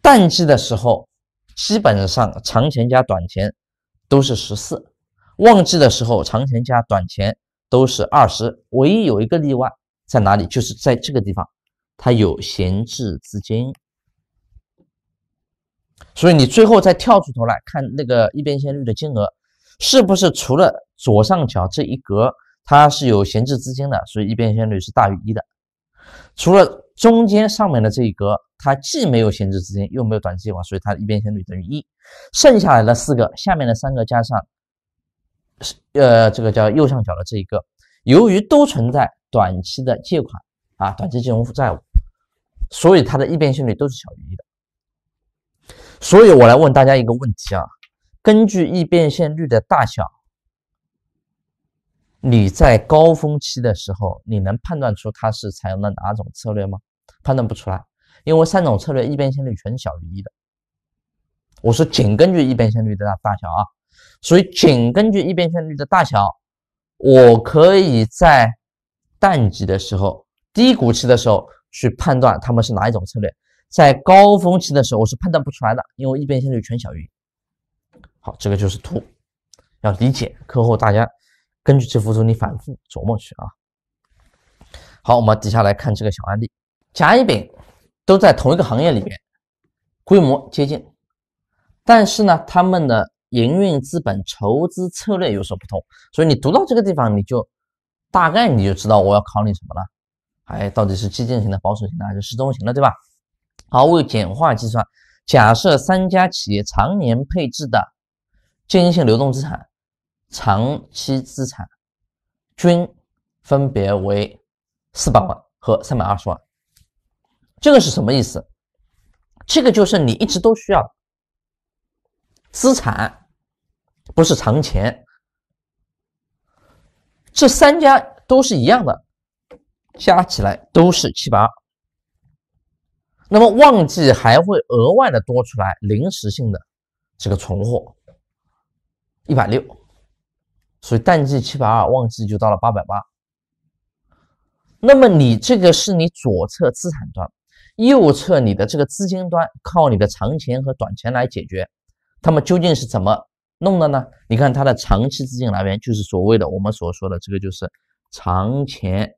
淡季的时候，基本上长钱加短钱都是十四。旺季的时候，长钱加短钱都是二十。唯一有一个例外在哪里？就是在这个地方，它有闲置资金。所以你最后再跳出头来看那个一边线率的金额，是不是除了左上角这一格？它是有闲置资金的，所以易变现率是大于一的。除了中间上面的这一格，它既没有闲置资金又没有短期借款，所以它的易变现率等于一。剩下来的四个，下面的三个加上，呃，这个叫右上角的这一个，由于都存在短期的借款啊，短期金融负债，所以它的易变现率都是小于一的。所以我来问大家一个问题啊，根据易变现率的大小。你在高峰期的时候，你能判断出它是采用了哪种策略吗？判断不出来，因为三种策略一边线率全小于一的。我是仅根据一边线率的大小啊，所以仅根据一边线率的大小，我可以在淡季的时候、低谷期的时候去判断他们是哪一种策略。在高峰期的时候，我是判断不出来的，因为一边线率全小于一。好，这个就是图，要理解。课后大家。根据这幅图，你反复琢磨去啊。好，我们底下来看这个小案例。甲、乙、丙都在同一个行业里面，规模接近，但是呢，他们的营运资本筹资策略有所不同。所以你读到这个地方，你就大概你就知道我要考你什么了。哎，到底是激进型的、保守型的还是适中型的，对吧？好，为简化计算，假设三家企业常年配置的经营性流动资产。长期资产均分别为四百万和三百二十万，这个是什么意思？这个就是你一直都需要资产，不是藏钱。这三家都是一样的，加起来都是七百二。那么旺季还会额外的多出来临时性的这个存货一百六。所以淡季七百二，旺季就到了八百八。那么你这个是你左侧资产端，右侧你的这个资金端靠你的长钱和短钱来解决。他们究竟是怎么弄的呢？你看他的长期资金来源就是所谓的我们所说的这个就是长钱，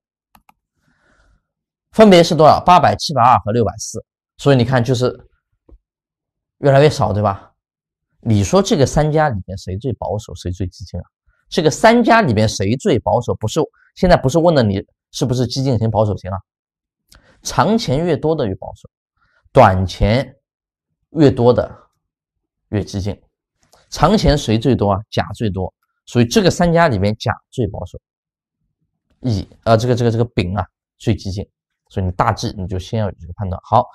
分别是多少？八百、七百二和六百四。所以你看就是越来越少，对吧？你说这个三家里面谁最保守，谁最激进啊？这个三家里面谁最保守？不是，现在不是问的你是不是激进型、保守型啊？长钱越多的越保守，短钱越多的越激进。长钱谁最多啊？甲最多，所以这个三家里面甲最保守，乙啊，这个这个这个丙啊最激进。所以你大致你就先要有这个判断。好，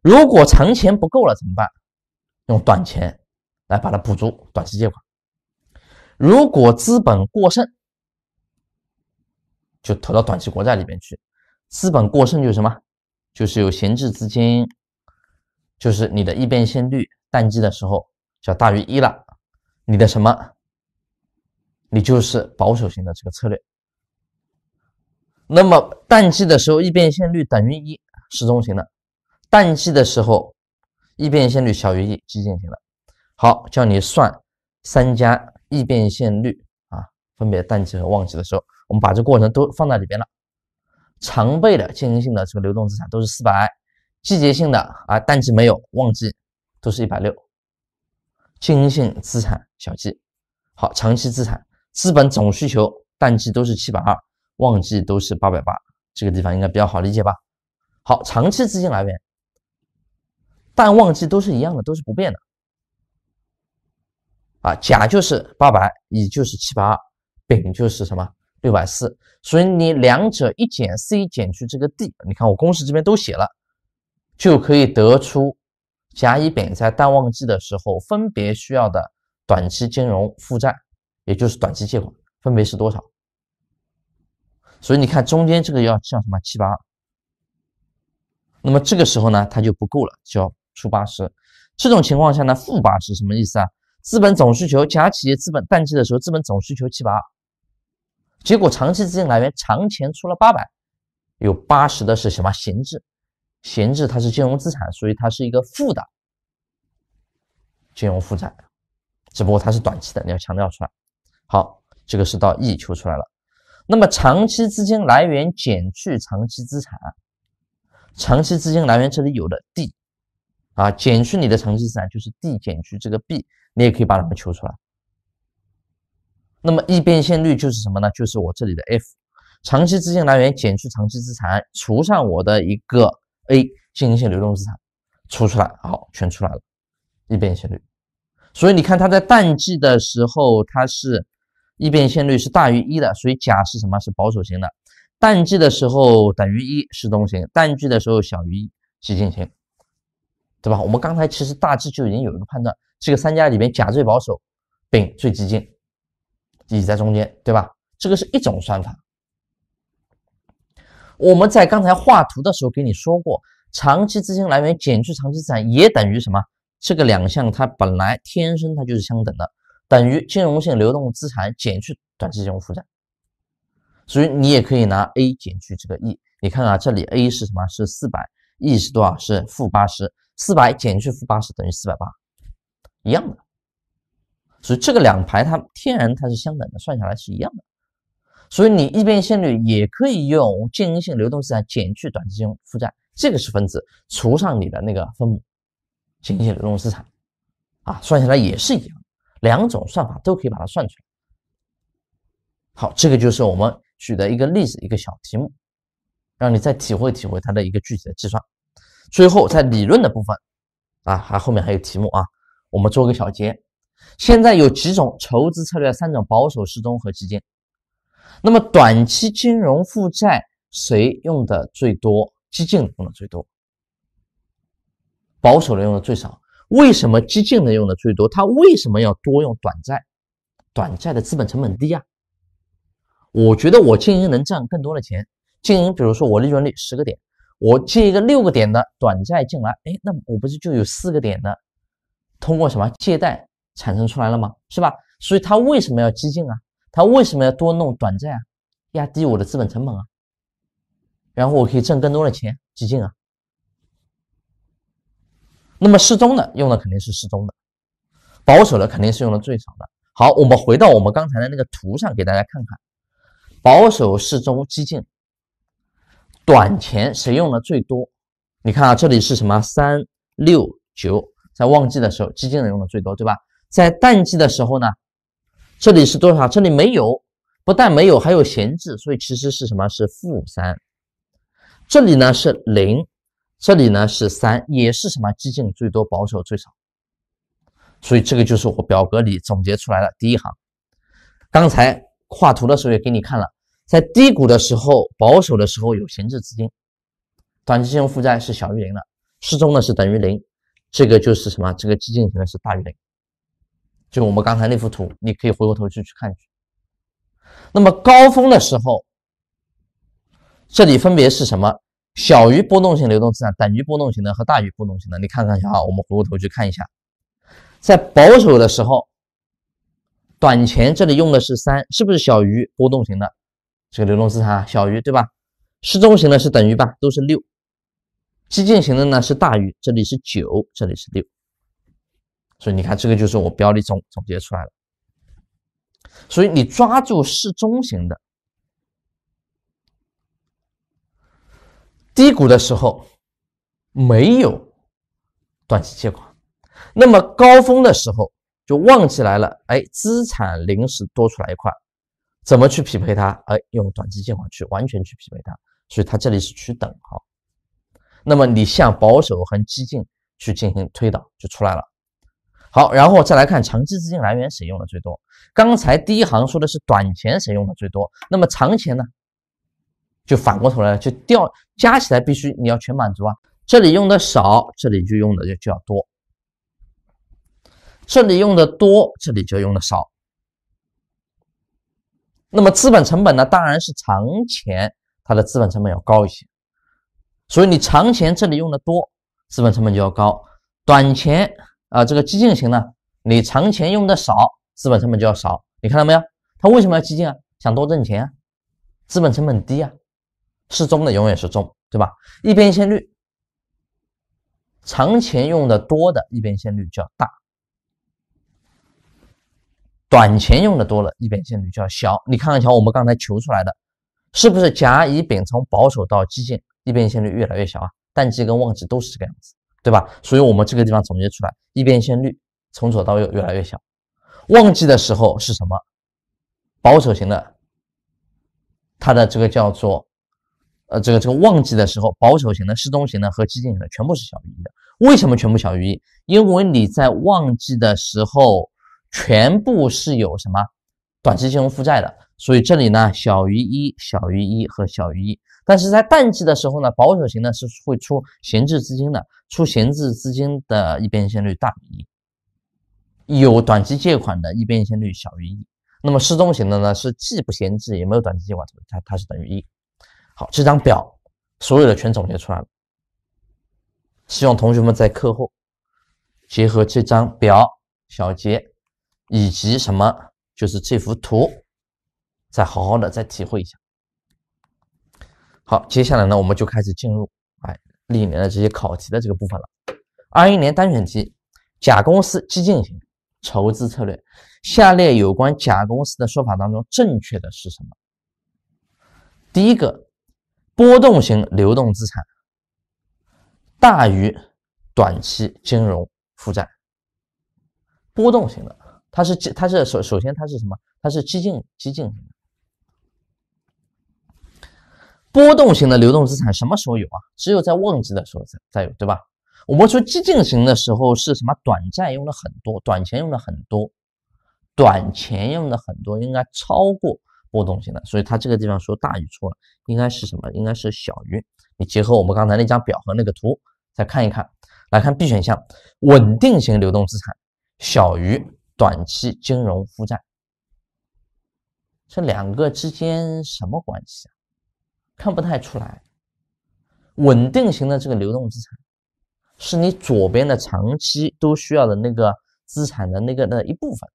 如果长钱不够了怎么办？用短钱来把它补足，短期借款。如果资本过剩，就投到短期国债里面去。资本过剩就是什么？就是有闲置资金，就是你的易变现率淡季的时候要大于一了。你的什么？你就是保守型的这个策略。那么淡季的时候，易变现率等于一，适中型的；淡季的时候，易变现率小于一，激进型的。好，叫你算三加。易变现率啊，分别淡季和旺季的时候，我们把这过程都放在里边了。常备的经营性的这个流动资产都是四百，季节性的啊，淡季没有，旺季都是一百六。经营性资产小计，好，长期资产资本总需求，淡季都是七百二，旺季都是八百八，这个地方应该比较好理解吧？好，长期资金来源，淡旺季都是一样的，都是不变的。啊，甲就是八百，乙就是七百二，丙就是什么六百四，所以你两者一减，C 减去这个 D，你看我公式这边都写了，就可以得出甲、乙、丙在淡旺季的时候分别需要的短期金融负债，也就是短期借款分别是多少。所以你看中间这个要像什么七百二，那么这个时候呢，它就不够了，就要出八十。这种情况下呢，负八十什么意思啊？资本总需求，甲企业资本淡季的时候，资本总需求七百二，结果长期资金来源长钱出了八百，有八十的是什么？闲置，闲置它是金融资产，所以它是一个负的金融负债，只不过它是短期的，你要强调出来。好，这个是到 E 求出来了，那么长期资金来源减去长期资产，长期资金来源这里有的 D 啊，减去你的长期资产就是 D 减去这个 B。你也可以把它们求出来。那么易变现率就是什么呢？就是我这里的 F 长期资金来源减去长期资产，除上我的一个 A 经营性流动资产，除出来，好，全出来了。易变现率。所以你看，它在淡季的时候，它是易变现率是大于一的，所以甲是什么？是保守型的。淡季的时候等于一，是中性；淡季的时候小于一，是进型，对吧？我们刚才其实大致就已经有一个判断。这个三家里面，甲最保守，丙最激进，乙在中间，对吧？这个是一种算法。我们在刚才画图的时候给你说过，长期资金来源减去长期资产也等于什么？这个两项它本来天生它就是相等的，等于金融性流动资产减去短期金融负债。所以你也可以拿 A 减去这个 E。你看啊，这里 A 是什么？是四百，E 是多少？是负八十四百减去负八十等于四百八。一样的，所以这个两排它天然它是相等的，算下来是一样的。所以你异变现率也可以用经营性流动资产减去短期经负债，这个是分子，除上你的那个分母，经济性流动资产，啊，算下来也是一样，两种算法都可以把它算出来。好，这个就是我们举的一个例子，一个小题目，让你再体会体会它的一个具体的计算。最后在理论的部分，啊，还后面还有题目啊。我们做个小结，现在有几种筹资策略，三种保守、适中和基金。那么短期金融负债谁用的最多？激进用的最多，保守的用的最少。为什么激进的用的最多？它为什么要多用短债？短债的资本成本低呀。我觉得我经营能赚更多的钱，经营比如说我利润率十个点，我借一个六个点的短债进来，哎，那我不是就有四个点的？通过什么借贷产生出来了吗？是吧？所以他为什么要激进啊？他为什么要多弄短债啊？压低我的资本成本啊，然后我可以挣更多的钱，激进啊。那么适中的用的肯定是适中的，保守的肯定是用的最少的。好，我们回到我们刚才的那个图上，给大家看看，保守、适中、激进，短钱谁用的最多？你看啊，这里是什么？三六九。在旺季的时候，基金呢用的最多，对吧？在淡季的时候呢，这里是多少？这里没有，不但没有，还有闲置，所以其实是什么？是负三。这里呢是零，这里呢是三，也是什么？基金最多，保守最少。所以这个就是我表格里总结出来的第一行。刚才画图的时候也给你看了，在低谷的时候，保守的时候有闲置资金，短期金融负债是小于零的，适中呢是等于零。这个就是什么？这个激进型的是大于零。就我们刚才那幅图，你可以回过头去去看去。那么高峰的时候，这里分别是什么？小于波动性流动资产，等于波动型的和大于波动型的，你看看一下。我们回过头去看一下，在保守的时候，短钱这里用的是三，是不是小于波动型的这个流动资产？小于对吧？适中型的是等于吧？都是六。激进型的呢是大于，这里是九，这里是六，所以你看这个就是我标的总总结出来了。所以你抓住适中型的低谷的时候没有短期借款，那么高峰的时候就旺起来了，哎，资产临时多出来一块，怎么去匹配它？哎，用短期借款去完全去匹配它，所以它这里是取等号。那么你向保守和激进去进行推导就出来了。好，然后再来看长期资金来源谁用的最多。刚才第一行说的是短钱谁用的最多，那么长钱呢？就反过头来就掉加起来必须你要全满足啊。这里用的少，这里就用的就就要多；这里用的多，这里就用的少。那么资本成本呢？当然是长钱它的资本成本要高一些。所以你长钱这里用的多，资本成本就要高；短钱啊，这个激进型呢，你长钱用的少，资本成本就要少。你看到没有？他为什么要激进啊？想多挣钱，资本成本低啊。适中的永远是中，对吧？一边线率，长钱用的多的一边线率就要大，短钱用的多了，一边线率就要小。你看看，瞧我们刚才求出来的是不是甲、乙、丙从保守到激进？异变现率越来越小啊，淡季跟旺季都是这个样子，对吧？所以，我们这个地方总结出来，异变现率从左到右越来越小。旺季的时候是什么？保守型的，它的这个叫做，呃，这个这个旺季的时候，保守型的、适中型的和激进型的全部是小于一的。为什么全部小于一？因为你在旺季的时候，全部是有什么短期金融负债的。所以这里呢，小于一，小于一和小于一。但是在淡季的时候呢，保守型呢是会出闲置资金的，出闲置资金的一变现率大于一；有短期借款的，一变现率小于一。那么适中型的呢，是既不闲置也没有短期借款，它它是等于一。好，这张表所有的全总结出来了。希望同学们在课后结合这张表小结，以及什么，就是这幅图。再好好的再体会一下。好，接下来呢，我们就开始进入哎历年的这些考题的这个部分了。二一年单选题，甲公司激进型筹资策略，下列有关甲公司的说法当中，正确的是什么？第一个，波动型流动资产大于短期金融负债，波动型的，它是它是首首先它是什么？它是激进激进。波动型的流动资产什么时候有啊？只有在旺季的时候才才有，对吧？我们说激进型的时候是什么？短债用了很多，短钱用了很多，短钱用的很多，应该超过波动型的，所以它这个地方说大于错了，应该是什么？应该是小于。你结合我们刚才那张表和那个图再看一看，来看 B 选项，稳定型流动资产小于短期金融负债，这两个之间什么关系？看不太出来，稳定型的这个流动资产是你左边的长期都需要的那个资产的那个的一部分，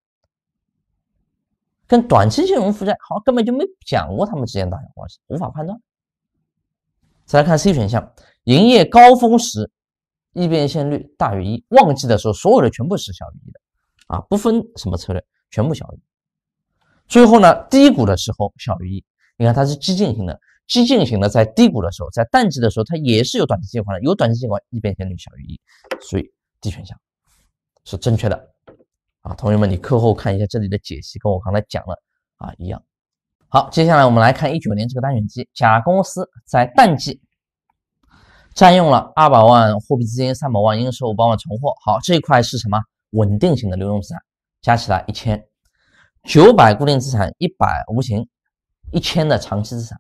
跟短期金融负债好像根本就没讲过它们之间大小关系，无法判断。再来看 C 选项，营业高峰时易变现率大于一，旺季的时候所有的全部是小于一的啊，不分什么策略，全部小于。最后呢，低谷的时候小于一，你看它是激进型的。激进型的在低谷的时候，在淡季的时候，它也是有短期借款的，有短期借款，易变现率小于一，所以 D 选项是正确的。啊，同学们，你课后看一下这里的解析，跟我刚才讲了啊一样。好，接下来我们来看一九年这个单选题。甲公司在淡季占用了二百万货币资金，三百万应收，五百万存货。好，这一块是什么？稳定型的流动资产，加起来一千九百，固定资产一百，无形一千的长期资产。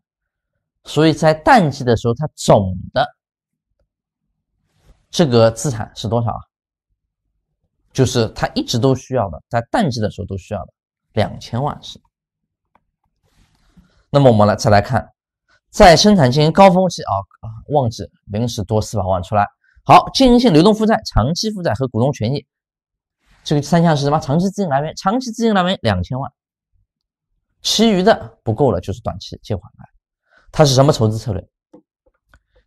所以在淡季的时候，它总的这个资产是多少？就是它一直都需要的，在淡季的时候都需要的两千万是。那么我们来再来看，在生产经营高峰期啊，旺季临时多四百万出来。好，经营性流动负债、长期负债和股东权益，这个三项是什么？长期资金来源，长期资金来源两千万，其余的不够了就是短期借款来。它是什么筹资策略？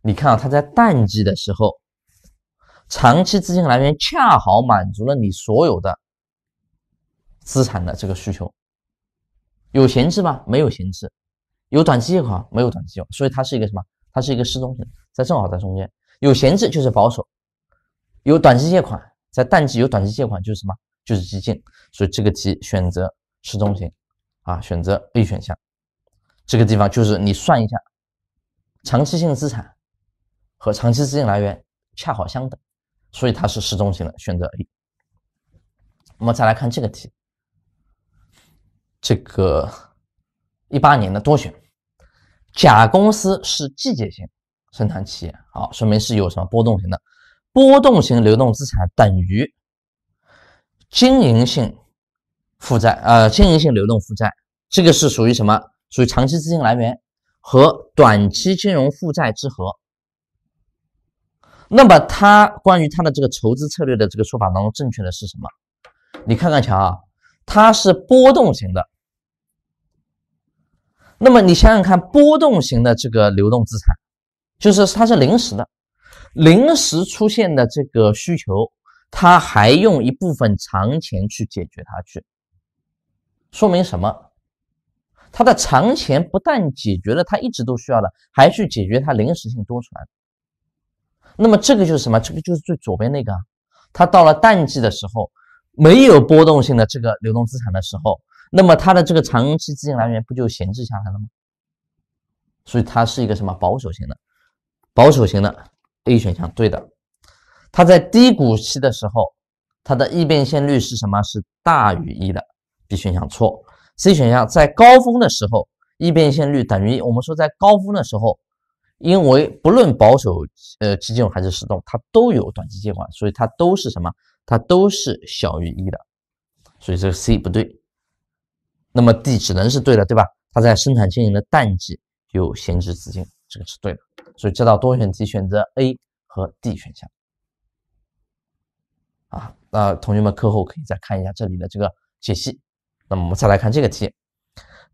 你看啊，它在淡季的时候，长期资金来源恰好满足了你所有的资产的这个需求，有闲置吗？没有闲置，有短期借款，没有短期借款，所以它是一个什么？它是一个适中型，在正好在中间，有闲置就是保守，有短期借款在淡季有短期借款就是什么？就是激进，所以这个题选择适中型啊，选择 A 选项。这个地方就是你算一下，长期性资产和长期资金来源恰好相等，所以它是适中型的，选择 A。我们再来看这个题，这个一八年的多选，甲公司是季节性生产企业，好，说明是有什么波动型的，波动型流动资产等于经营性负债，呃，经营性流动负债，这个是属于什么？属于长期资金来源和短期金融负债之和。那么，它关于它的这个筹资策略的这个说法当中，正确的是什么？你看看，瞧啊，它是波动型的。那么，你想想看，波动型的这个流动资产，就是它是临时的，临时出现的这个需求，它还用一部分长钱去解决它去，说明什么？它的长钱不但解决了它一直都需要的，还去解决它临时性多出来。那么这个就是什么？这个就是最左边那个。它到了淡季的时候，没有波动性的这个流动资产的时候，那么它的这个长期资金来源不就闲置下来了吗？所以它是一个什么保守型的？保守型的 A 选项对的。它在低谷期的时候，它的易变现率是什么？是大于一的。B 选项错。C 选项在高峰的时候，易变现率等于我们说在高峰的时候，因为不论保守呃基金还是实动，它都有短期借款，所以它都是什么？它都是小于一的，所以这个 C 不对。那么 D 只能是对的，对吧？它在生产经营的淡季有闲置资金，这个是对的。所以这道多选题选择 A 和 D 选项。啊，那同学们课后可以再看一下这里的这个解析。那么我们再来看这个题，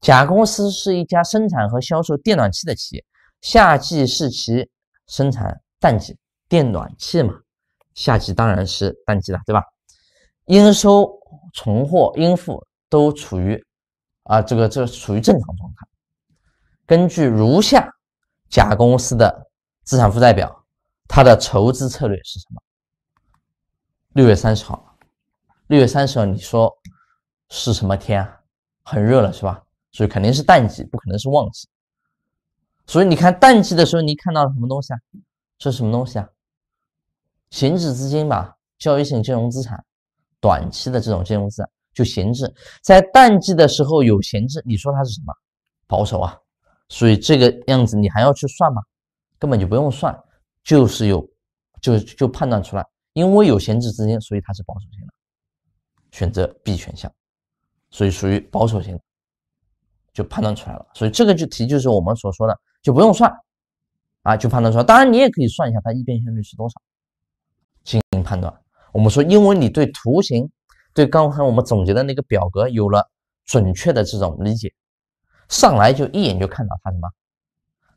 甲公司是一家生产和销售电暖器的企业，夏季是其生产淡季，电暖器嘛，夏季当然是淡季了，对吧？应收存货应付都处于啊这个这属于正常状态。根据如下甲公司的资产负债表，它的筹资策略是什么？六月三十号，六月三十号你说。是什么天啊？很热了是吧？所以肯定是淡季，不可能是旺季。所以你看淡季的时候，你看到了什么东西啊？这是什么东西啊？闲置资金吧，交易性金融资产，短期的这种金融资产就闲置。在淡季的时候有闲置，你说它是什么？保守啊。所以这个样子你还要去算吗？根本就不用算，就是有，就就判断出来，因为有闲置资金，所以它是保守型的，选择 B 选项。所以属于保守型，就判断出来了。所以这个就题就是我们所说的，就不用算啊，就判断出来。当然你也可以算一下它异变相率是多少，进行判断。我们说，因为你对图形、对刚才我们总结的那个表格有了准确的这种理解，上来就一眼就看到它什么，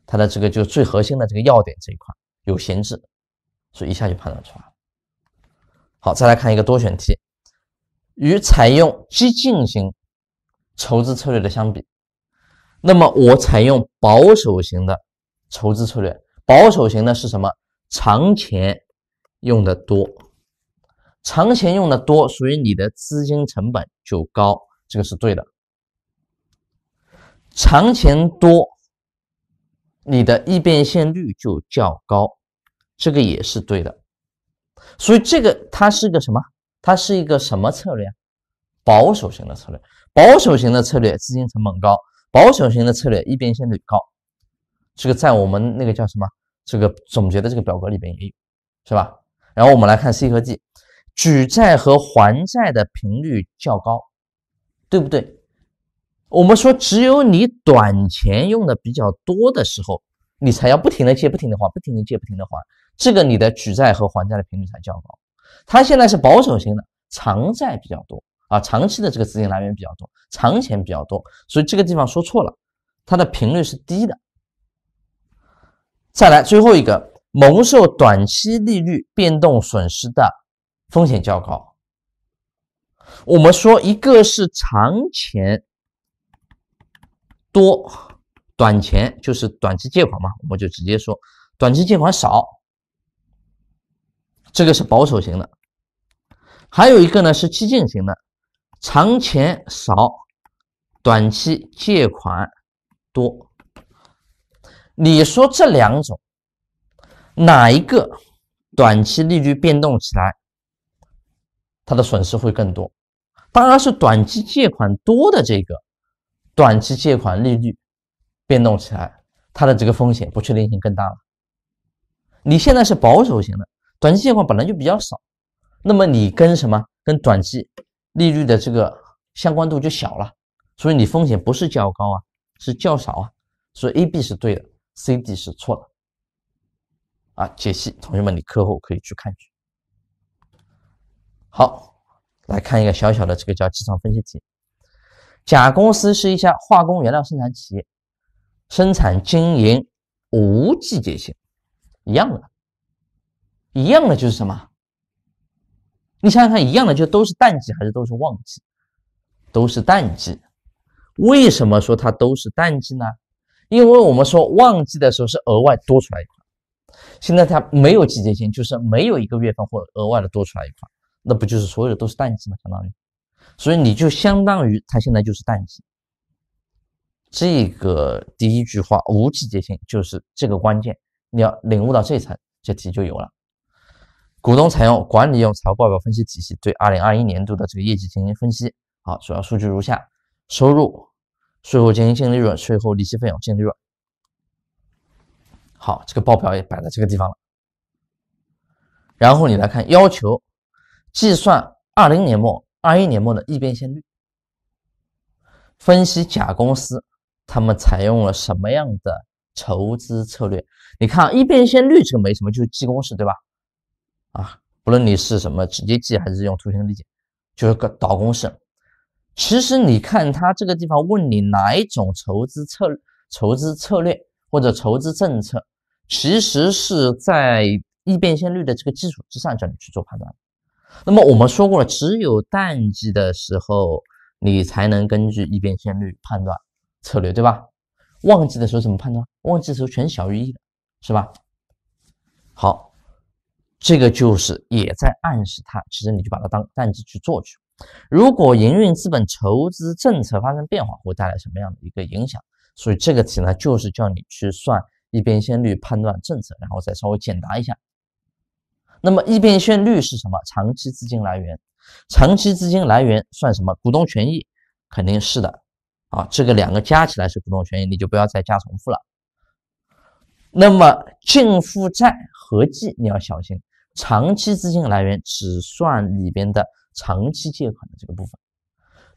它的这个就最核心的这个要点这一块有闲置，所以一下就判断出来了。好，再来看一个多选题。与采用激进型筹资策略的相比，那么我采用保守型的筹资策略。保守型的是什么？藏钱用的多，藏钱用的多，所以你的资金成本就高，这个是对的。藏钱多，你的易变现率就较高，这个也是对的。所以这个它是个什么？它是一个什么策略保守型的策略，保守型的策略资金成本高，保守型的策略一边线率高，这个在我们那个叫什么？这个总结的这个表格里边也有，是吧？然后我们来看 C 和 G，举债和还债的频率较高，对不对？我们说只有你短钱用的比较多的时候，你才要不停的借，不停的还，不停的借，不停的还，这个你的举债和还债的频率才较高。它现在是保守型的，长债比较多啊，长期的这个资金来源比较多，长钱比较多，所以这个地方说错了，它的频率是低的。再来最后一个，蒙受短期利率变动损失的风险较高。我们说一个是长钱多，短钱就是短期借款嘛，我们就直接说短期借款少。这个是保守型的，还有一个呢是激进型的，长钱少，短期借款多。你说这两种哪一个短期利率变动起来，它的损失会更多？当然是短期借款多的这个，短期借款利率变动起来，它的这个风险不确定性更大了。你现在是保守型的。短期借款本来就比较少，那么你跟什么跟短期利率的这个相关度就小了，所以你风险不是较高啊，是较少啊，所以 A、B 是对的，C、D 是错的。啊，解析，同学们你课后可以去看。去。好，来看一个小小的这个叫机场分析题，甲公司是一家化工原料生产企业，生产经营无季节性，一样的。一样的就是什么？你想想看，一样的就都是淡季还是都是旺季？都是淡季。为什么说它都是淡季呢？因为我们说旺季的时候是额外多出来一块，现在它没有季节性，就是没有一个月份或额外的多出来一块，那不就是所有的都是淡季吗？相当于，所以你就相当于它现在就是淡季。这个第一句话无季节性就是这个关键，你要领悟到这层，这题就有了。股东采用管理用财务报表分析体系对二零二一年度的这个业绩进行分析。好，主要数据如下：收入、税后经营净利润、税后利息费用、净利润。好，这个报表也摆在这个地方了。然后你来看，要求计算二零年末、二一年末的易变现率，分析甲公司他们采用了什么样的筹资策略。你看，易变现率这个没什么，就是记公式，对吧？啊，不论你是什么直接记还是用图形理解，就是个导公式。其实你看他这个地方问你哪一种筹资策筹资策略或者筹资政策，其实是在异变现率的这个基础之上叫你去做判断。那么我们说过了，只有淡季的时候你才能根据异变现率判断策略，对吧？旺季的时候怎么判断？旺季的时候全小于一，是吧？好。这个就是也在暗示它，其实你就把它当淡季去做去。如果营运资本筹资政策发生变化，会带来什么样的一个影响？所以这个题呢，就是叫你去算一变现率，判断政策，然后再稍微简答一下。那么一变现率是什么？长期资金来源，长期资金来源算什么？股东权益肯定是的啊。这个两个加起来是股东权益，你就不要再加重复了。那么净负债合计，你要小心。长期资金来源只算里边的长期借款的这个部分，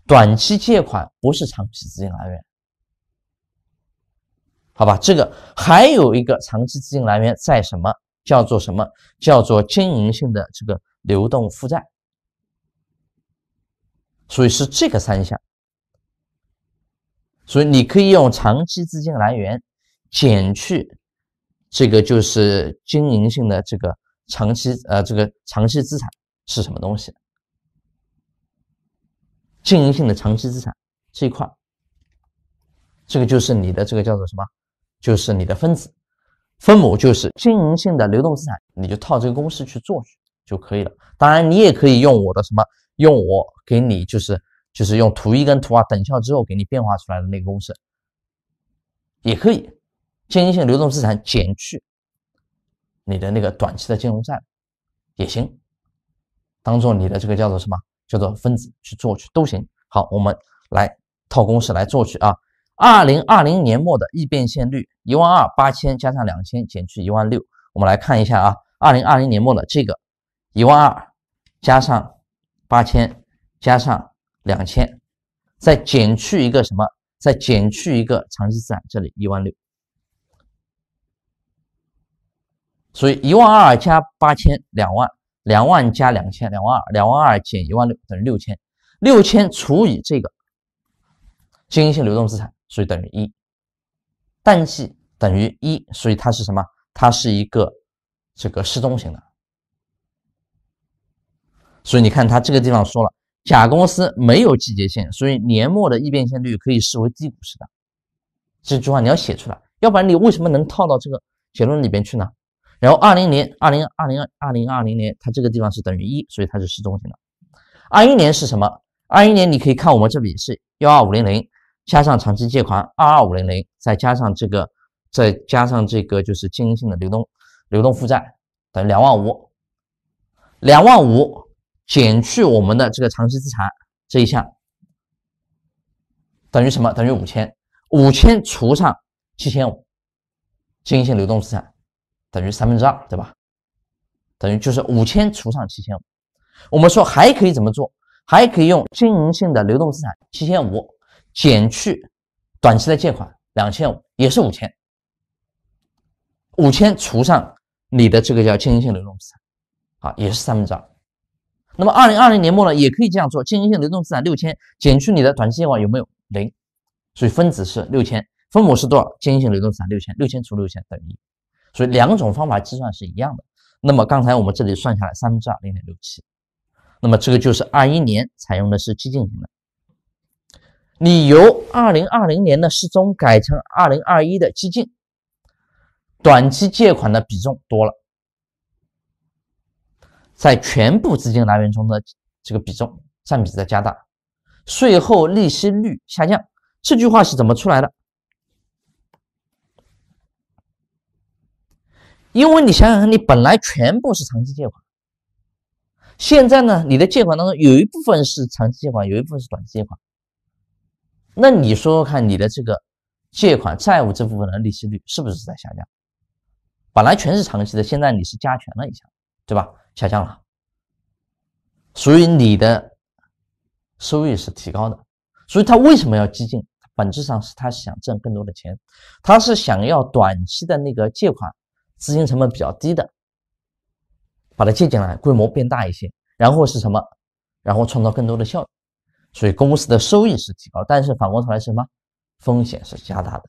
短期借款不是长期资金来源，好吧？这个还有一个长期资金来源在什么？叫做什么？叫做经营性的这个流动负债，所以是这个三项。所以你可以用长期资金来源减去这个，就是经营性的这个。长期呃，这个长期资产是什么东西？经营性的长期资产这一块，这个就是你的这个叫做什么？就是你的分子，分母就是经营性的流动资产，你就套这个公式去做就可以了。当然，你也可以用我的什么？用我给你就是就是用图一跟图二等效之后给你变化出来的那个公式，也可以经营性流动资产减去。你的那个短期的金融债也行，当做你的这个叫做什么叫做分子去做去都行。好，我们来套公式来做去啊。二零二零年末的易变现率一万二八千加上两千减去一万六，我们来看一下啊。二零二零年末的这个一万二加上八千加上两千，再减去一个什么？再减去一个长期资产，这里一万六。所以一万二加八千两万，两万加两千两万二，两万二减一万六等于六千，六千除以这个经营性流动资产，所以等于一，淡季等于一，所以它是什么？它是一个这个失中型的。所以你看它这个地方说了，甲公司没有季节性，所以年末的易变现率可以视为低股式的。这句话你要写出来，要不然你为什么能套到这个结论里边去呢？然后二零年、二零二零二零二零年，它这个地方是等于一，所以它是失中性的。二一年是什么？二一年你可以看我们这里是幺二五零零加上长期借款二二五零零，再加上这个，再加上这个就是经营性的流动流动负债等于两万五，两万五减去我们的这个长期资产这一项，等于什么？等于五千，五千除上七千五，经营性流动资产。等于三分之二，对吧？等于就是五千除上七千五。我们说还可以怎么做？还可以用经营性的流动资产七千五减去短期的借款两千五，也是五千。五千除上你的这个叫经营性流动资产，好，也是三分之二。那么二零二零年末呢，也可以这样做：经营性流动资产六千减去你的短期借款有没有零？所以分子是六千，分母是多少？经营性流动资产六千，六千除六千等于一。所以两种方法计算是一样的。那么刚才我们这里算下来三分之二零点六七，那么这个就是二一年采用的是激进型的。你由二零二零年的适中改成二零二一的激进，短期借款的比重多了，在全部资金来源中的这个比重占比在加大，税后利息率下降，这句话是怎么出来的？因为你想想看，你本来全部是长期借款，现在呢，你的借款当中有一部分是长期借款，有一部分是短期借款。那你说说看，你的这个借款债务这部分的利息率是不是在下降？本来全是长期的，现在你是加权了一下，对吧？下降了，所以你的收益是提高的。所以他为什么要激进？本质上是他想挣更多的钱，他是想要短期的那个借款。资金成本比较低的，把它借进来，规模变大一些，然后是什么？然后创造更多的效益，所以公司的收益是提高，但是反过头来什么？风险是加大的，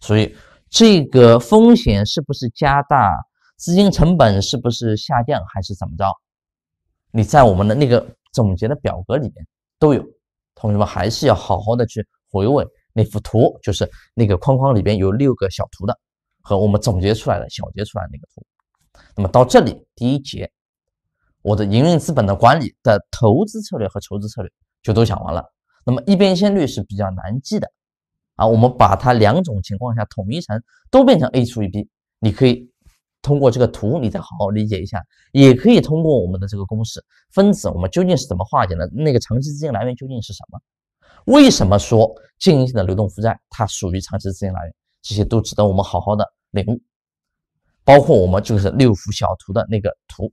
所以这个风险是不是加大？资金成本是不是下降还是怎么着？你在我们的那个总结的表格里面都有，同学们还是要好好的去回味那幅图，就是那个框框里边有六个小图的。和我们总结出来的小结出来的个图，那么到这里第一节，我的营运资本的管理的投资策略和筹资策略就都讲完了。那么一边线率是比较难记的啊，我们把它两种情况下统一成都变成 A 除以 B，你可以通过这个图你再好好理解一下，也可以通过我们的这个公式，分子我们究竟是怎么化解的？那个长期资金来源究竟是什么？为什么说经营性的流动负债它属于长期资金来源？这些都值得我们好好的。领悟，包括我们就是六幅小图的那个图，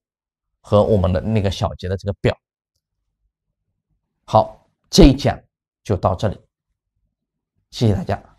和我们的那个小节的这个表。好，这一讲就到这里，谢谢大家。